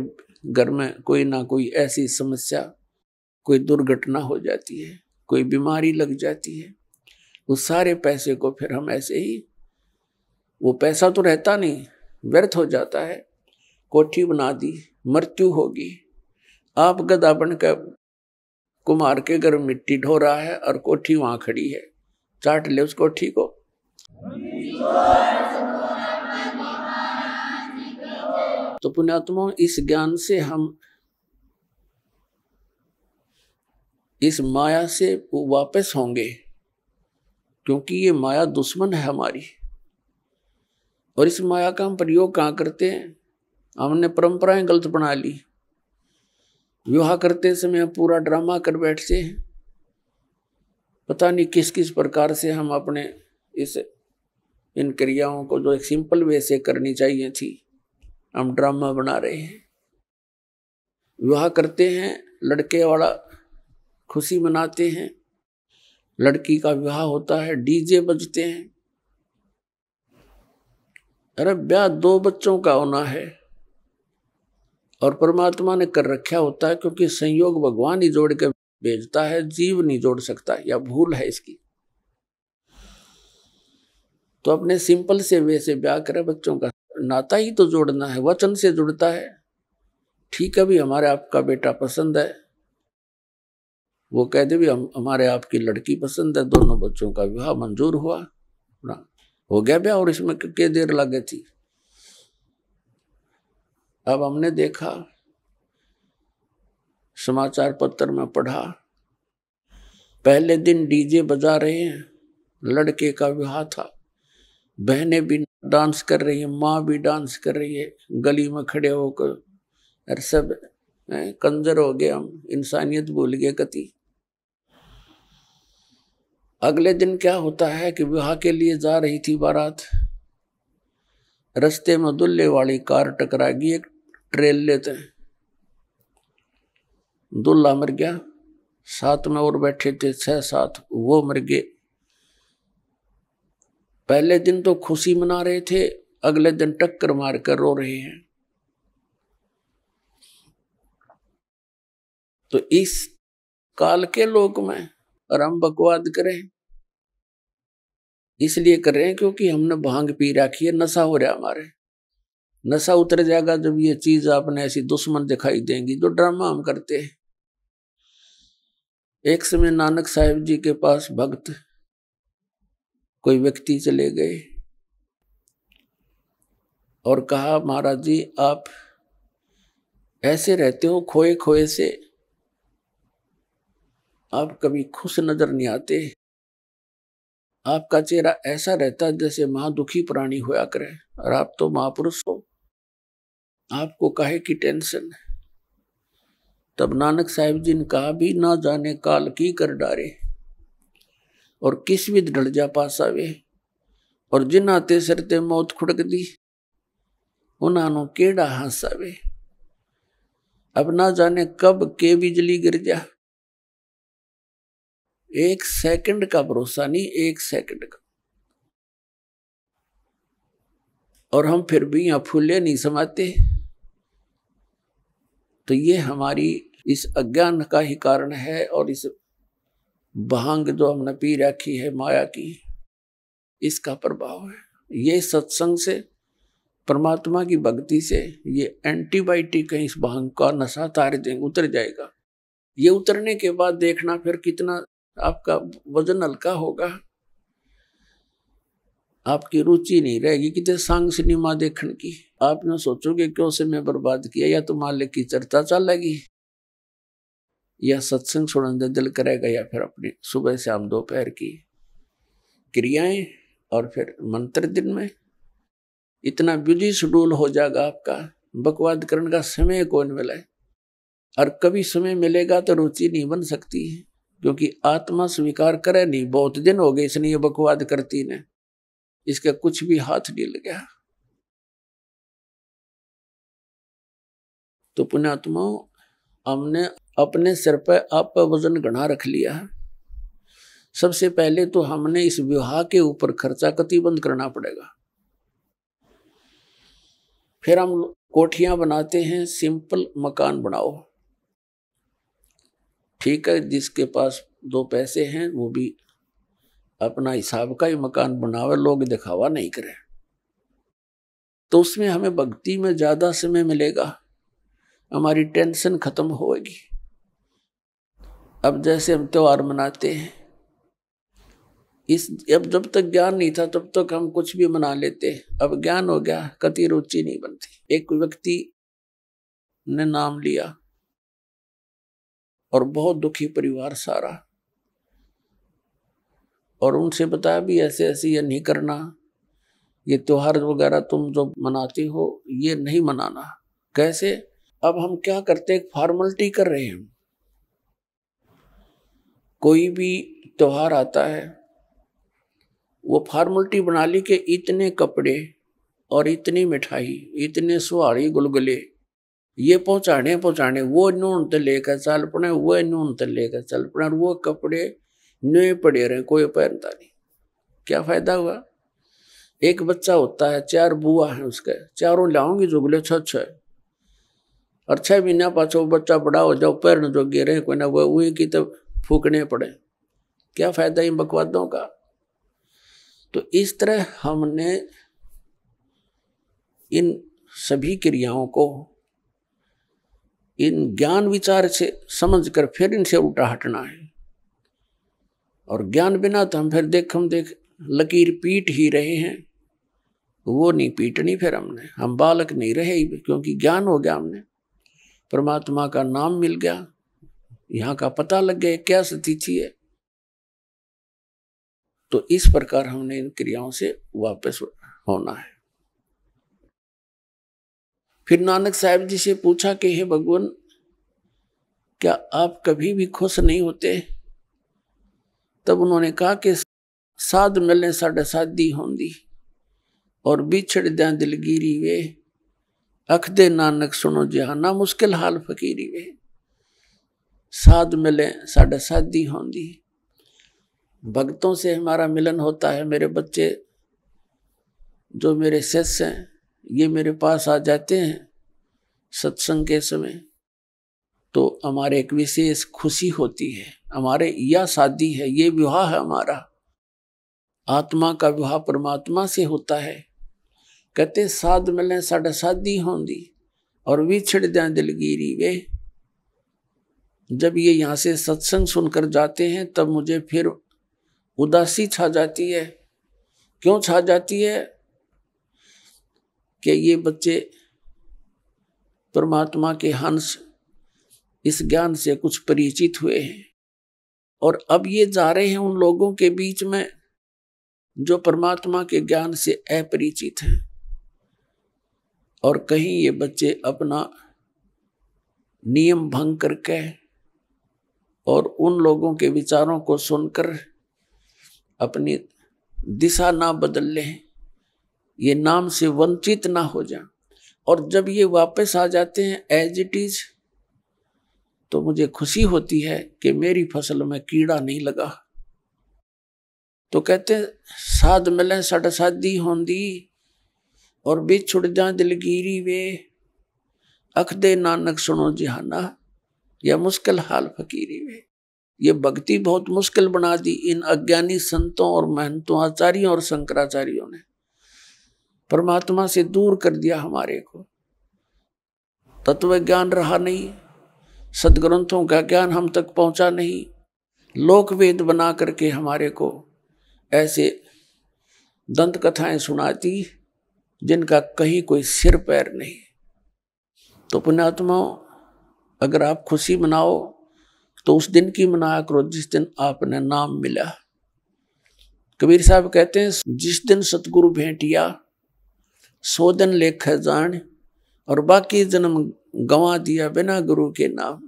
Speaker 2: घर में कोई ना कोई ऐसी समस्या कोई दुर्घटना हो जाती है कोई बीमारी लग जाती है उस सारे पैसे को फिर हम ऐसे ही वो पैसा तो रहता नहीं व्यर्थ हो जाता है कोठी बना दी मृत्यु होगी आप गदा बनकर कुमार के घर मिट्टी ढो रहा है और कोठी वहां खड़ी है चाट ले उस कोठी को तो पुण्यात्मा इस ज्ञान से हम इस माया से वापस होंगे क्योंकि ये माया दुश्मन है हमारी और इस माया का हम प्रयोग कहाँ करते हैं हमने परंपराएं गलत बना ली विवाह करते समय हम पूरा ड्रामा कर बैठते हैं पता नहीं किस किस प्रकार से हम अपने इस इन क्रियाओं को जो एक सिंपल वे से करनी चाहिए थी हम ड्रामा बना रहे हैं विवाह करते हैं लड़के वाला खुशी मनाते हैं लड़की का विवाह होता है डीजे बजते हैं अरे ब्याह दो बच्चों का होना है और परमात्मा ने कर रखा होता है क्योंकि संयोग भगवान ही जोड़ के भेजता है जीव नहीं जोड़ सकता या भूल है इसकी तो अपने सिंपल से वे से ब्याह करें बच्चों का नाता ही तो जोड़ना है वचन से जुड़ता है ठीक है भी हमारे आपका बेटा पसंद है वो कह दे भी हम हमारे आपकी लड़की पसंद है दोनों बच्चों का विवाह मंजूर हुआ ना हो गया ब्याह और इसमें क्या देर लगे थी अब हमने देखा समाचार पत्र में पढ़ा पहले दिन डीजे बजा रहे हैं लड़के का विवाह था बहने भी डांस कर रही है माँ भी डांस कर रही है गली में खड़े होकर अरे सब कंजर हो गए हम इंसानियत भूल गए कति अगले दिन क्या होता है कि विवाह के लिए जा रही थी बारात रस्ते में दुल्ले वाली कार टकरा गई एक ट्रेल लेते हैं दूल्हा मर गया साथ में और बैठे थे छह साथ वो मर गए पहले दिन तो खुशी मना रहे थे अगले दिन टक्कर मार कर रो रहे हैं तो इस काल के लोक में और हम बकवाद करें इसलिए कर रहे हैं क्योंकि हमने भांग पी रखी है नशा हो रहा हमारे नशा उतर जाएगा जब ये चीज आपने ऐसी दुश्मन दिखाई देंगी जो ड्रामा हम करते हैं एक समय नानक साहेब जी के पास भक्त कोई व्यक्ति चले गए और कहा महाराज जी आप ऐसे रहते हो खोए खोए से आप कभी खुश नजर नहीं आते आपका चेहरा ऐसा रहता जैसे मां दुखी प्राणी होया करे और आप तो महापुरुष हो आपको काहे की टेंशन है तब नानक साहेब जी ने कहा भी ना जाने काल की कर डारे और किस विध जा पास आवे और जिन्हा ते सरते मौत खुड़क दी उन्होंने केड़ा हास आवे अब ना जाने कब के बिजली गिर जा एक सेकंड का भरोसा नहीं एक सेकंड का और हम फिर भी यहां फूले नहीं समाते तो ये हमारी इस अज्ञान का ही कारण है और इस भांग जो हमने पी रखी है माया की इसका प्रभाव है ये सत्संग से परमात्मा की भक्ति से ये एंटीबायोटिक है इस भांग का नशा तार देंगे उतर जाएगा ये उतरने के बाद देखना फिर कितना आपका वजन हल्का होगा आपकी रुचि नहीं रहेगी कितने सांग सिनेमा देखने की आप ना सोचोगे क्यों से मैं बर्बाद किया या तो मालिक की चर्चा चल लगी या सत्संग सुनने का दिल करेगा या फिर अपनी सुबह शाम दोपहर की क्रियाएं और फिर मंत्र दिन में इतना बिजी शेड्यूल हो जाएगा आपका बकवाद करने का समय कौन मिला है और कभी समय मिलेगा तो रुचि नहीं बन सकती है क्योंकि आत्मा स्वीकार करे नहीं बहुत दिन हो गए इसने ये बकवाद करती ने इसका कुछ भी हाथ नहीं लगा तो पुण्यात्माओं हमने अपने सिर पर आप वजन गणा रख लिया है सबसे पहले तो हमने इस विवाह के ऊपर खर्चा बंद करना पड़ेगा फिर हम कोठियां बनाते हैं सिंपल मकान बनाओ ठीक है जिसके पास दो पैसे हैं वो भी अपना हिसाब का ही मकान बनावे लोग दिखावा नहीं करें तो उसमें हमें भक्ति में ज़्यादा समय मिलेगा हमारी टेंशन खत्म होगी अब जैसे हम त्यौहार मनाते हैं इस अब जब तक ज्ञान नहीं था तब तक हम कुछ भी मना लेते अब ज्ञान हो गया कति रुचि नहीं बनती एक व्यक्ति ने नाम लिया और बहुत दुखी परिवार सारा और उनसे बताया भी ऐसे ऐसे ये नहीं करना ये त्योहार वगैरह तुम जो मनाते हो ये नहीं मनाना कैसे अब हम क्या करते हैं फॉर्मलिटी कर रहे हैं कोई भी त्योहार आता है वो फॉर्मलिटी बना ली के इतने कपड़े और इतनी मिठाई इतने सुहाड़ी गुलगुले ये पहुंचाने पहुँचाने वो नून तो लेकर चल पड़े वो नून तो लेकर चल पड़े और वो कपड़े नए पड़े रहे कोई पहनता नहीं क्या फायदा हुआ एक बच्चा होता है चार बुआ है उसके चारों लाऊंगी जुगले छ छ और छह महीना पाछो बच्चा बड़ा हो जाओ पैर जो गिर रहे कोई ना वो वही की तो फूकने पड़े क्या फायदा इन बकवादों का तो इस तरह हमने इन सभी क्रियाओं को इन ज्ञान विचार से समझकर फिर इनसे उल्टा हटना है और ज्ञान बिना तो हम फिर देख हम देख लकीर पीट ही रहे हैं वो नहीं पीटनी फिर हमने हम बालक नहीं रहे क्योंकि ज्ञान हो गया हमने परमात्मा का नाम मिल गया यहाँ का पता लग गया क्या स्थिति है तो इस प्रकार हमने इन क्रियाओं से वापस होना है फिर नानक साहब जी से पूछा कि हे भगवान क्या आप कभी भी खुश नहीं होते तब उन्होंने कहा कि साध मिलने साढ़े साधी होंगी और बिछड़ दिलगिरी वे अखदे नानक सुनो जहा ना मुश्किल हाल फकीरी वे साध मिले साढ़े शादी होंगी भगतों से हमारा मिलन होता है मेरे बच्चे जो मेरे शिष्य हैं ये मेरे पास आ जाते हैं सत्संग के समय तो हमारे एक विशेष खुशी होती है हमारे या शादी है ये विवाह है हमारा आत्मा का विवाह परमात्मा से होता है कहते साध मिले साढ़ा साधी होंगी और विछड़ जाए दिलगिरी वे जब ये यहाँ से सत्संग सुनकर जाते हैं तब मुझे फिर उदासी छा जाती है क्यों छा जाती है कि ये बच्चे परमात्मा के हंस इस ज्ञान से कुछ परिचित हुए हैं और अब ये जा रहे हैं उन लोगों के बीच में जो परमात्मा के ज्ञान से अपरिचित हैं और कहीं ये बच्चे अपना नियम भंग करके और उन लोगों के विचारों को सुनकर अपनी दिशा ना बदल लें ये नाम से वंचित ना हो जाए और जब ये वापस आ जाते हैं एज इट इज तो मुझे खुशी होती है कि मेरी फसल में कीड़ा नहीं लगा तो कहते हैं साध मिले साढ़े साधी होंगी और बिछुड़ जा दिलगीरी वे अखदे नानक सुनो जिहाना या मुश्किल हाल फकीरी वे ये भक्ति बहुत मुश्किल बना दी इन अज्ञानी संतों और महंतों आचार्यों और शंकराचार्यों ने परमात्मा से दूर कर दिया हमारे को तत्व ज्ञान रहा नहीं सदग्रंथों का ज्ञान हम तक पहुंचा नहीं लोक वेद बना करके हमारे को ऐसे दंत कथाएं सुनाती जिनका कहीं कोई सिर पैर नहीं तो पुण्यात्माओं अगर आप खुशी मनाओ तो उस दिन की मनाया करो जिस दिन आपने नाम मिला कबीर साहब कहते हैं जिस दिन सतगुरु भेंटिया सो दिन लेख जान और बाकी जन्म गंवा दिया बिना गुरु के नाम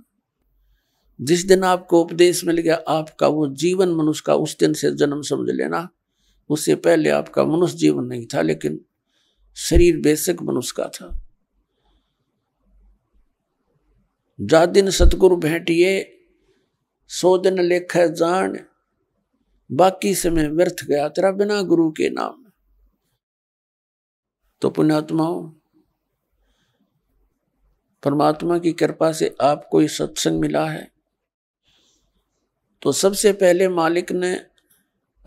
Speaker 2: जिस दिन आपको उपदेश मिल गया आपका वो जीवन मनुष्य का उस दिन से जन्म समझ लेना उससे पहले आपका मनुष्य जीवन नहीं था लेकिन शरीर बेशक मनुष्य का था जा दिन सतगुरु भेंटिए सो दिन लेख जान बाकी समय व्यर्थ गया तेरा बिना गुरु के नाम तो पुण्यात्माओं परमात्मा की कृपा से आपको ये सत्संग मिला है तो सबसे पहले मालिक ने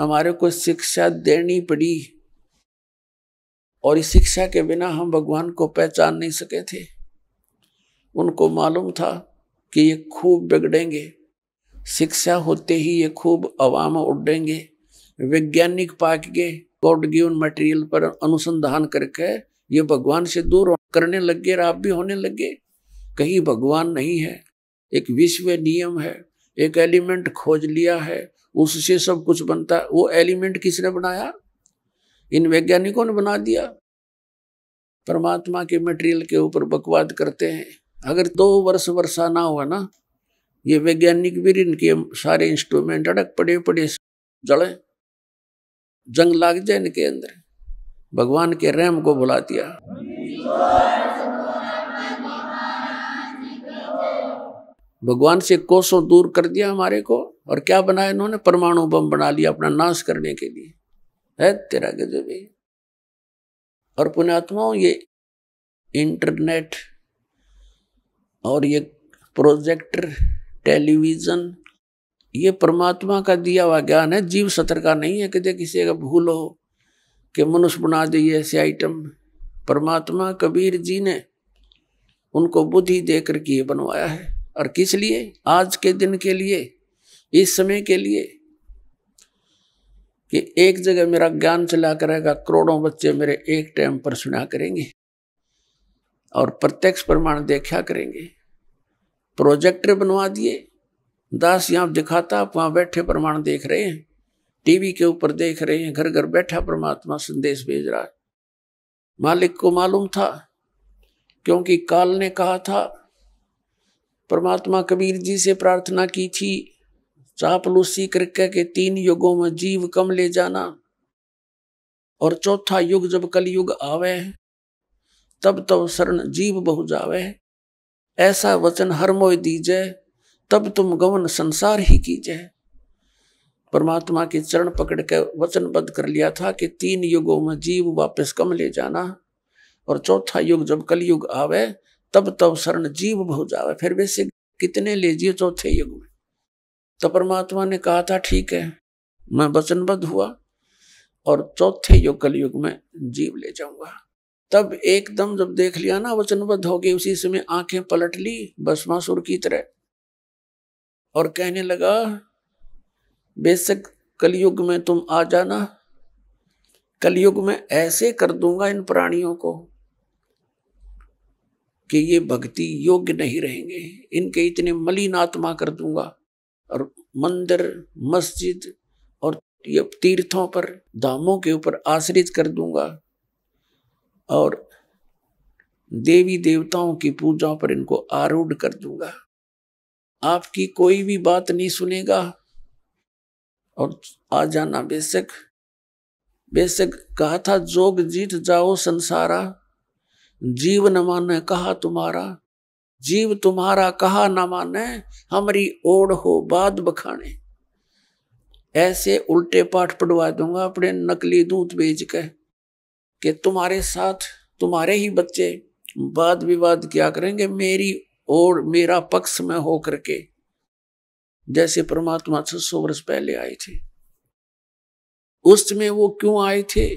Speaker 2: हमारे को शिक्षा देनी पड़ी और इस शिक्षा के बिना हम भगवान को पहचान नहीं सके थे उनको मालूम था कि ये खूब बिगड़ेंगे शिक्षा होते ही ये खूब अवाम उड़ेंगे वैज्ञानिक पाक गए गॉड गिवन मटेरियल पर अनुसंधान करके ये भगवान से दूर करने लग गए आप भी होने लग गए कहीं भगवान नहीं है एक विश्व नियम है एक एलिमेंट खोज लिया है उससे सब कुछ बनता है वो एलिमेंट किसने बनाया इन वैज्ञानिकों ने बना दिया परमात्मा के मटेरियल के ऊपर बकवाद करते हैं अगर दो वर्ष वर्षा ना हुआ ना ये वैज्ञानिक भी इनके सारे इंस्ट्रूमेंट अड़क पड़े पड़े जड़े जंग लाग जाए इनके अंदर भगवान के रैम को बुला दिया भगवान से कोसों दूर कर दिया हमारे को और क्या बनाया इन्होंने परमाणु बम बना लिया अपना नाश करने के लिए है तेरा गजब ही और पुण्यात्माओं ये इंटरनेट और ये प्रोजेक्टर टेलीविजन ये परमात्मा का दिया हुआ ज्ञान है जीव सतर का नहीं है कि किसी किसी का भूल हो कि मनुष्य बना दिए ऐसे आइटम परमात्मा कबीर जी ने उनको बुद्धि देकर के बनवाया है और किस लिए आज के दिन के लिए इस समय के लिए कि एक जगह मेरा ज्ञान चला करेगा करोड़ों बच्चे मेरे एक टाइम पर सुना करेंगे और प्रत्यक्ष प्रमाण देखा करेंगे प्रोजेक्टर बनवा दिए दास यहाँ दिखाता आप वहाँ बैठे प्रमाण देख रहे हैं टीवी के ऊपर देख रहे हैं घर घर बैठा परमात्मा संदेश भेज रहा है मालिक को मालूम था क्योंकि काल ने कहा था परमात्मा कबीर जी से प्रार्थना की थी चापलूसी करके के तीन युगों में जीव कम ले जाना और चौथा युग जब कलयुग आवे तब तब तो शरण जीव बहु जावे ऐसा वचन हर मोय दीजे तब तुम गमन संसार ही कीजे परमात्मा के चरण पकड़ के वचनबद्ध कर लिया था कि तीन युगों में जीव वापस कम ले जाना और चौथा युग जब कलयुग आवे तब तब तो शरण जीव बहु जावे फिर वैसे कितने ले जिए चौथे युग में तो परमात्मा ने कहा था ठीक है मैं वचनबद्ध हुआ और चौथे युग कलयुग में जीव ले जाऊंगा तब एकदम जब देख लिया ना वचनबद्ध हो गई उसी समय आंखें पलट ली बसमासुर की तरह और कहने लगा बेशक कलयुग में तुम आ जाना कलयुग में ऐसे कर दूंगा इन प्राणियों को कि ये भक्ति योग्य नहीं रहेंगे इनके इतने मलिन आत्मा कर दूंगा और मंदिर मस्जिद और ये तीर्थों पर दामों के ऊपर आश्रित कर दूंगा और देवी देवताओं की पूजा पर इनको आरूढ़ कर दूंगा आपकी कोई भी बात नहीं सुनेगा और आ जाना बेशक बेशक कहा था जोग जीत जाओ संसारा जीवन मान कहा तुम्हारा जीव तुम्हारा कहा ना माने हमारी ओढ़ हो बाद बखाने ऐसे उल्टे पाठ पढ़वा दूंगा अपने नकली दूत बेच के कि तुम्हारे साथ तुम्हारे ही बच्चे वाद विवाद क्या करेंगे मेरी और मेरा पक्ष में हो करके जैसे परमात्मा छह सौ वर्ष पहले आए थे उस वो क्यों आए थे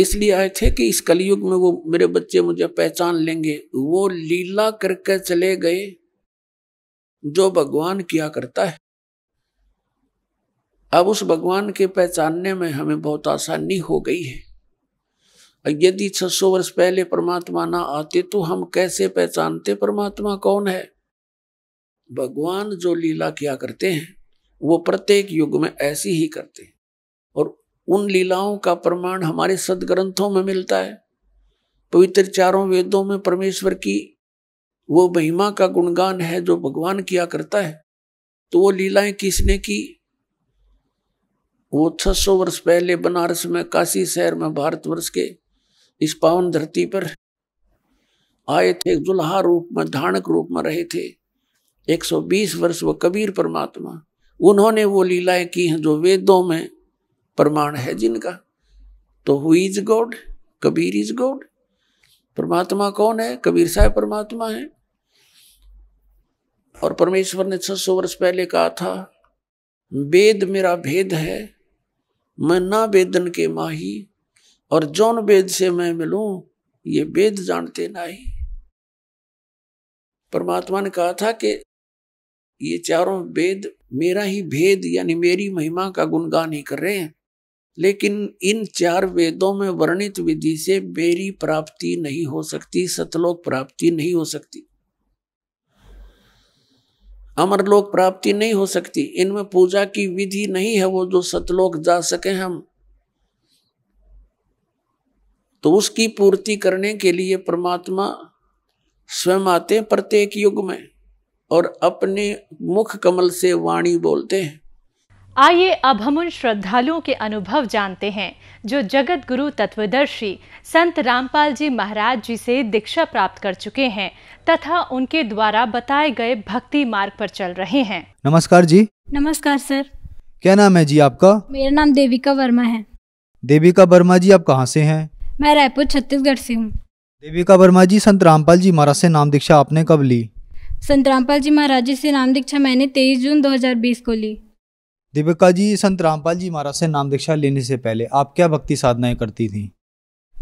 Speaker 2: इसलिए आए थे कि इस कलयुग में वो मेरे बच्चे मुझे पहचान लेंगे वो लीला करके चले गए जो भगवान किया करता है अब उस भगवान के पहचानने में हमें बहुत आसानी हो गई है यदि 600 वर्ष पहले परमात्मा ना आते तो हम कैसे पहचानते परमात्मा कौन है भगवान जो लीला किया करते हैं वो प्रत्येक युग में ऐसी ही करते हैं और उन लीलाओं का प्रमाण हमारे सदग्रंथों में मिलता है पवित्र चारों वेदों में परमेश्वर की वो महिमा का गुणगान है जो भगवान किया करता है तो वो लीलाएं किसने की वो छह सौ वर्ष पहले बनारस में काशी शहर में भारतवर्ष के इस पावन धरती पर आए थे जुल्हा रूप में धारणक रूप में रहे थे 120 वर्ष वो कबीर परमात्मा उन्होंने वो लीलाएं की हैं जो वेदों में प्रमाण है जिनका तो who is God Kabir is God परमात्मा कौन है कबीर साहब परमात्मा है और परमेश्वर ने छह सौ वर्ष पहले कहा था वेद मेरा भेद है मैं ना वेदन के माही और जौन वेद से मैं मिलूं ये वेद जानते नाही परमात्मा ने कहा था कि ये चारों वेद मेरा ही भेद यानी मेरी महिमा का गुणगान ही कर रहे हैं लेकिन इन चार वेदों में वर्णित विधि से बेरी प्राप्ति नहीं हो सकती सतलोक प्राप्ति नहीं हो सकती अमरलोक प्राप्ति नहीं हो सकती इनमें पूजा की विधि नहीं है वो जो सतलोक जा सके हम तो उसकी पूर्ति करने के लिए परमात्मा स्वयं आते प्रत्येक युग में और अपने मुख कमल से वाणी बोलते हैं
Speaker 3: आइए अब हम उन श्रद्धालुओं के अनुभव जानते हैं जो जगत गुरु तत्वदर्शी संत रामपाल जी महाराज जी से दीक्षा प्राप्त कर चुके हैं तथा उनके द्वारा बताए गए भक्ति मार्ग पर चल रहे हैं
Speaker 1: नमस्कार जी
Speaker 3: नमस्कार सर
Speaker 1: क्या नाम है जी आपका
Speaker 3: मेरा नाम देविका वर्मा है
Speaker 1: देविका वर्मा जी आप कहाँ से हैं
Speaker 3: मैं रायपुर छत्तीसगढ़ से हूँ
Speaker 1: देविका वर्मा जी संत रामपाल जी महाराज से नाम दीक्षा आपने कब ली
Speaker 3: संत रामपाल जी महाराज जी से नाम दीक्षा मैंने तेईस जून 2020 को ली
Speaker 1: दीपिका जी संत रामपाल जी महाराज से नाम दीक्षा लेने से पहले आप क्या भक्ति साधनाएं करती थी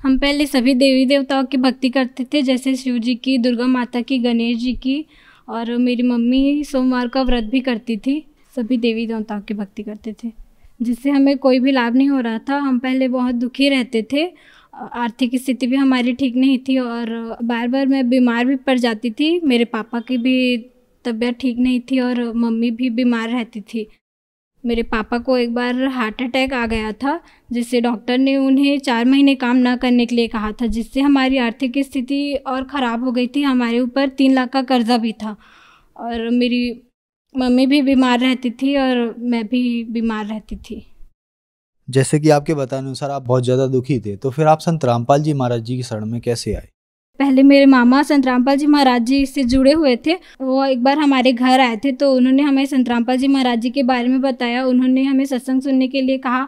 Speaker 3: हम पहले सभी देवी देवताओं की भक्ति करते थे जैसे शिव जी की दुर्गा माता की गणेश जी की और मेरी मम्मी सोमवार का व्रत भी करती थी सभी देवी देवताओं की भक्ति करते थे जिससे हमें कोई भी लाभ नहीं हो रहा था हम पहले बहुत दुखी रहते थे आर्थिक स्थिति भी हमारी ठीक नहीं थी और बार बार मैं बीमार भी पड़ जाती थी मेरे पापा की भी तबीयत ठीक नहीं थी और मम्मी भी बीमार रहती थी मेरे पापा को एक बार हार्ट अटैक आ गया था जिससे डॉक्टर ने उन्हें चार महीने काम ना करने के लिए कहा था जिससे हमारी आर्थिक स्थिति और ख़राब हो गई थी हमारे ऊपर तीन लाख का कर्जा भी था और मेरी मम्मी भी बीमार रहती थी और मैं भी बीमार रहती थी
Speaker 1: जैसे कि आपके बताने अनुसार आप बहुत ज़्यादा दुखी थे तो फिर आप संत रामपाल जी महाराज जी की शरण में कैसे आए
Speaker 3: पहले मेरे मामा संतरामपाल जी महाराज जी से जुड़े हुए थे वो एक बार हमारे घर आए थे तो उन्होंने हमें संतरामपाल जी महाराज जी के बारे में बताया उन्होंने हमें सत्संग सुनने के लिए कहा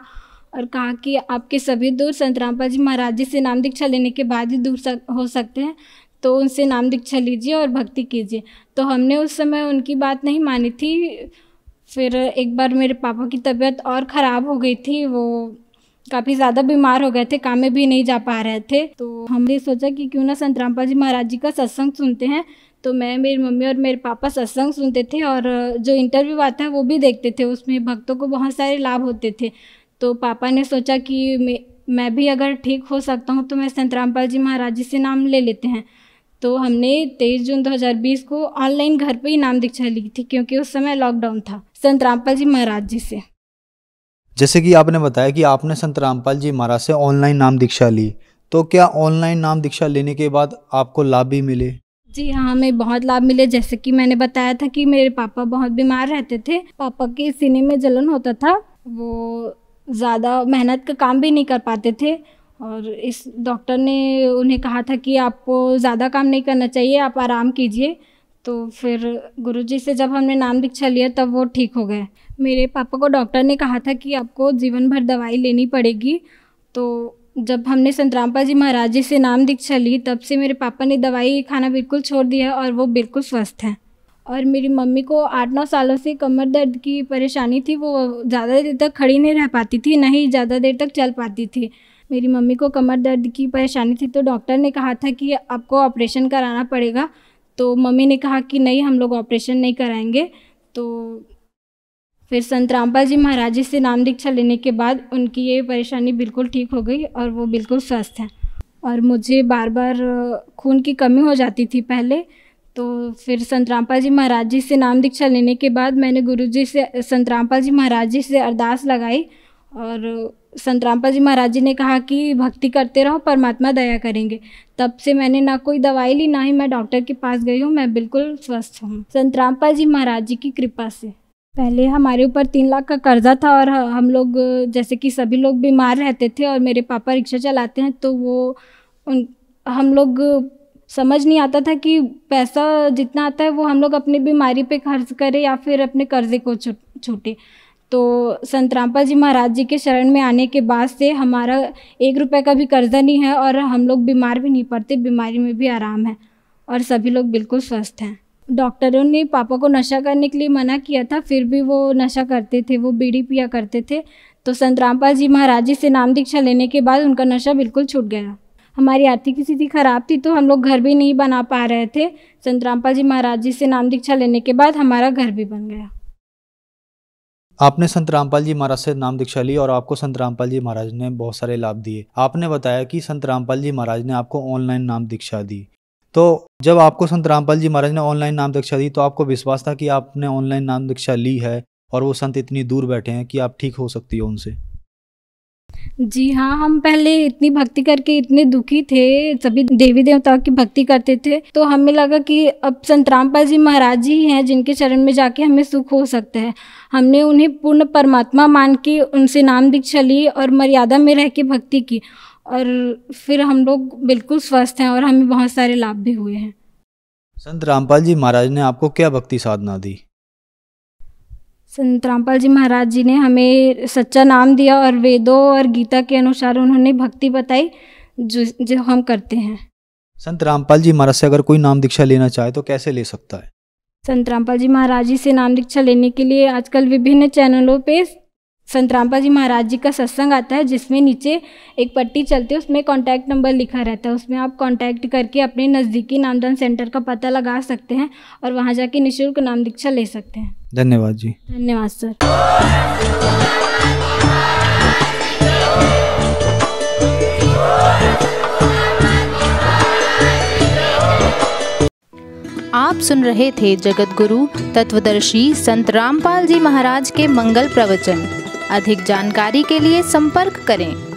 Speaker 3: और कहा कि आपके सभी दूर संत रामपाल जी महाराज जी से नाम दीक्षा लेने के बाद ही दूर सक, हो सकते हैं तो उनसे नाम दीक्षा लीजिए और भक्ति कीजिए तो हमने उस समय उनकी बात नहीं मानी थी फिर एक बार मेरे पापा की तबीयत और ख़राब हो गई थी वो काफ़ी ज़्यादा बीमार हो गए थे काम में भी नहीं जा पा रहे थे तो हमने सोचा कि क्यों ना संत रामपाल जी महाराज जी का सत्संग सुनते हैं तो मैं मेरी मम्मी और मेरे पापा सत्संग सुनते थे और जो इंटरव्यू आता है वो भी देखते थे उसमें भक्तों को बहुत सारे लाभ होते थे तो पापा ने सोचा कि मैं मैं भी अगर ठीक हो सकता हूँ तो मैं संत रामपाल जी महाराज जी से नाम ले लेते हैं तो हमने 23 जून 2020 को ऑनलाइन घर पे ही नाम दीक्षा ली थी क्योंकि उस समय लॉकडाउन था संत रामपाल जी महाराज जी से
Speaker 1: जैसे कि आपने बताया कि आपने संत रामपाल जी महाराज से ऑनलाइन नाम दीक्षा ली तो क्या ऑनलाइन नाम दीक्षा लेने के बाद आपको लाभ भी मिले
Speaker 3: जी हाँ हमें बहुत लाभ मिले जैसे कि मैंने बताया था कि मेरे पापा बहुत बीमार रहते थे पापा के सीने में जलन होता था वो ज़्यादा मेहनत का काम भी नहीं कर पाते थे और इस डॉक्टर ने उन्हें कहा था कि आपको ज़्यादा काम नहीं करना चाहिए आप आराम कीजिए तो फिर गुरुजी से जब हमने नाम दीक्षा लिया तब वो ठीक हो गए मेरे पापा को डॉक्टर ने कहा था कि आपको जीवन भर दवाई लेनी पड़ेगी तो जब हमने संतरामपा जी महाराज जी से नाम दीक्षा ली तब से मेरे पापा ने दवाई खाना बिल्कुल छोड़ दिया और वो बिल्कुल स्वस्थ हैं और मेरी मम्मी को आठ नौ सालों से कमर दर्द की परेशानी थी वो ज़्यादा देर तक खड़ी नहीं रह पाती थी ना ही ज़्यादा देर तक चल पाती थी मेरी मम्मी को कमर दर्द की परेशानी थी तो डॉक्टर ने कहा था कि आपको ऑपरेशन कराना पड़ेगा तो मम्मी ने कहा कि नहीं हम लोग ऑपरेशन नहीं कराएंगे तो फिर संत रामपाल जी महाराज जी से नाम दीक्षा लेने के बाद उनकी ये परेशानी बिल्कुल ठीक हो गई और वो बिल्कुल स्वस्थ हैं और मुझे बार बार खून की कमी हो जाती थी पहले तो फिर संत रामपाल जी महाराज जी से नाम दीक्षा लेने के बाद मैंने गुरु जी से संत रामपाल जी महाराज जी से अरदास लगाई और संत रामपाल जी महाराज जी ने कहा कि भक्ति करते रहो परमात्मा दया करेंगे तब से मैंने ना कोई दवाई ली ना ही मैं डॉक्टर के पास गई हूँ मैं बिल्कुल स्वस्थ हूँ संत रामपाल जी महाराज जी की कृपा से पहले हमारे ऊपर तीन लाख का कर्जा था और हम लोग जैसे कि सभी लोग बीमार रहते थे और मेरे पापा रिक्शा चलाते हैं तो वो उन हम लोग समझ नहीं आता था कि पैसा जितना आता है वो हम लोग अपनी बीमारी पे खर्च करें या फिर अपने कर्जे को छूटे तो संत रामपाल जी महाराज जी के शरण में आने के बाद से हमारा एक रुपए का भी कर्जा नहीं है और हम लोग बीमार भी नहीं पड़ते बीमारी में भी आराम है और सभी लोग बिल्कुल स्वस्थ हैं डॉक्टरों ने पापा को नशा करने के लिए मना किया था फिर भी वो नशा करते थे वो बीड़ी पिया करते थे तो संत रामपाल जी महाराज जी से नाम दीक्षा लेने के बाद उनका नशा बिल्कुल छूट गया हमारी आर्थिक स्थिति खराब थी तो हम लोग घर भी नहीं बना पा रहे थे संत रामपाल जी महाराज जी से नाम दीक्षा लेने के बाद हमारा घर भी बन गया
Speaker 1: आपने संत रामपाल जी महाराज से नाम दीक्षा ली और आपको संत रामपाल जी महाराज ने बहुत सारे लाभ दिए आपने बताया कि संत रामपाल जी महाराज ने आपको ऑनलाइन नाम दीक्षा दी तो जब आपको संत रामपाल जी महाराज ने ऑनलाइन नाम दीक्षा दी तो आपको विश्वास था कि आपने ऑनलाइन नाम दीक्षा ली है और वो संत इतनी दूर बैठे हैं कि आप ठीक हो सकती हो उनसे
Speaker 3: जी हाँ हम पहले इतनी भक्ति करके इतने दुखी थे सभी देवी देवताओं की भक्ति करते थे तो हमें लगा कि अब संत रामपाल जी महाराज जी हैं जिनके चरण में जाके हमें सुख हो सकता है हमने उन्हें पूर्ण परमात्मा मान के उनसे नाम दीक्षा ली और मर्यादा में रह के भक्ति की और फिर हम लोग बिल्कुल स्वस्थ हैं और हमें बहुत सारे लाभ भी हुए हैं
Speaker 1: संत रामपाल जी महाराज ने आपको क्या भक्ति साधना दी
Speaker 3: संत रामपाल जी महाराज जी ने हमें सच्चा नाम दिया और वेदों और गीता के अनुसार उन्होंने भक्ति बताई जो जो हम करते हैं संत
Speaker 1: रामपाल जी महाराज से अगर कोई नाम दीक्षा लेना चाहे तो कैसे ले सकता है
Speaker 3: संत रामपाल जी महाराज जी से नाम दीक्षा लेने के लिए आजकल विभिन्न चैनलों पे संत रामपा जी महाराज जी का सत्संग आता है जिसमें नीचे एक पट्टी चलती है उसमें कॉन्टैक्ट नंबर लिखा रहता है उसमें आप कॉन्टैक्ट करके अपने नज़दीकी नामदान सेंटर का पता लगा सकते हैं और वहाँ जाके निःशुल्क नाम दीक्षा ले सकते हैं धन्यवाद जी धन्यवाद सर आप सुन रहे थे जगत गुरु तत्वदर्शी संत रामपाल जी महाराज के मंगल प्रवचन अधिक जानकारी के लिए संपर्क करें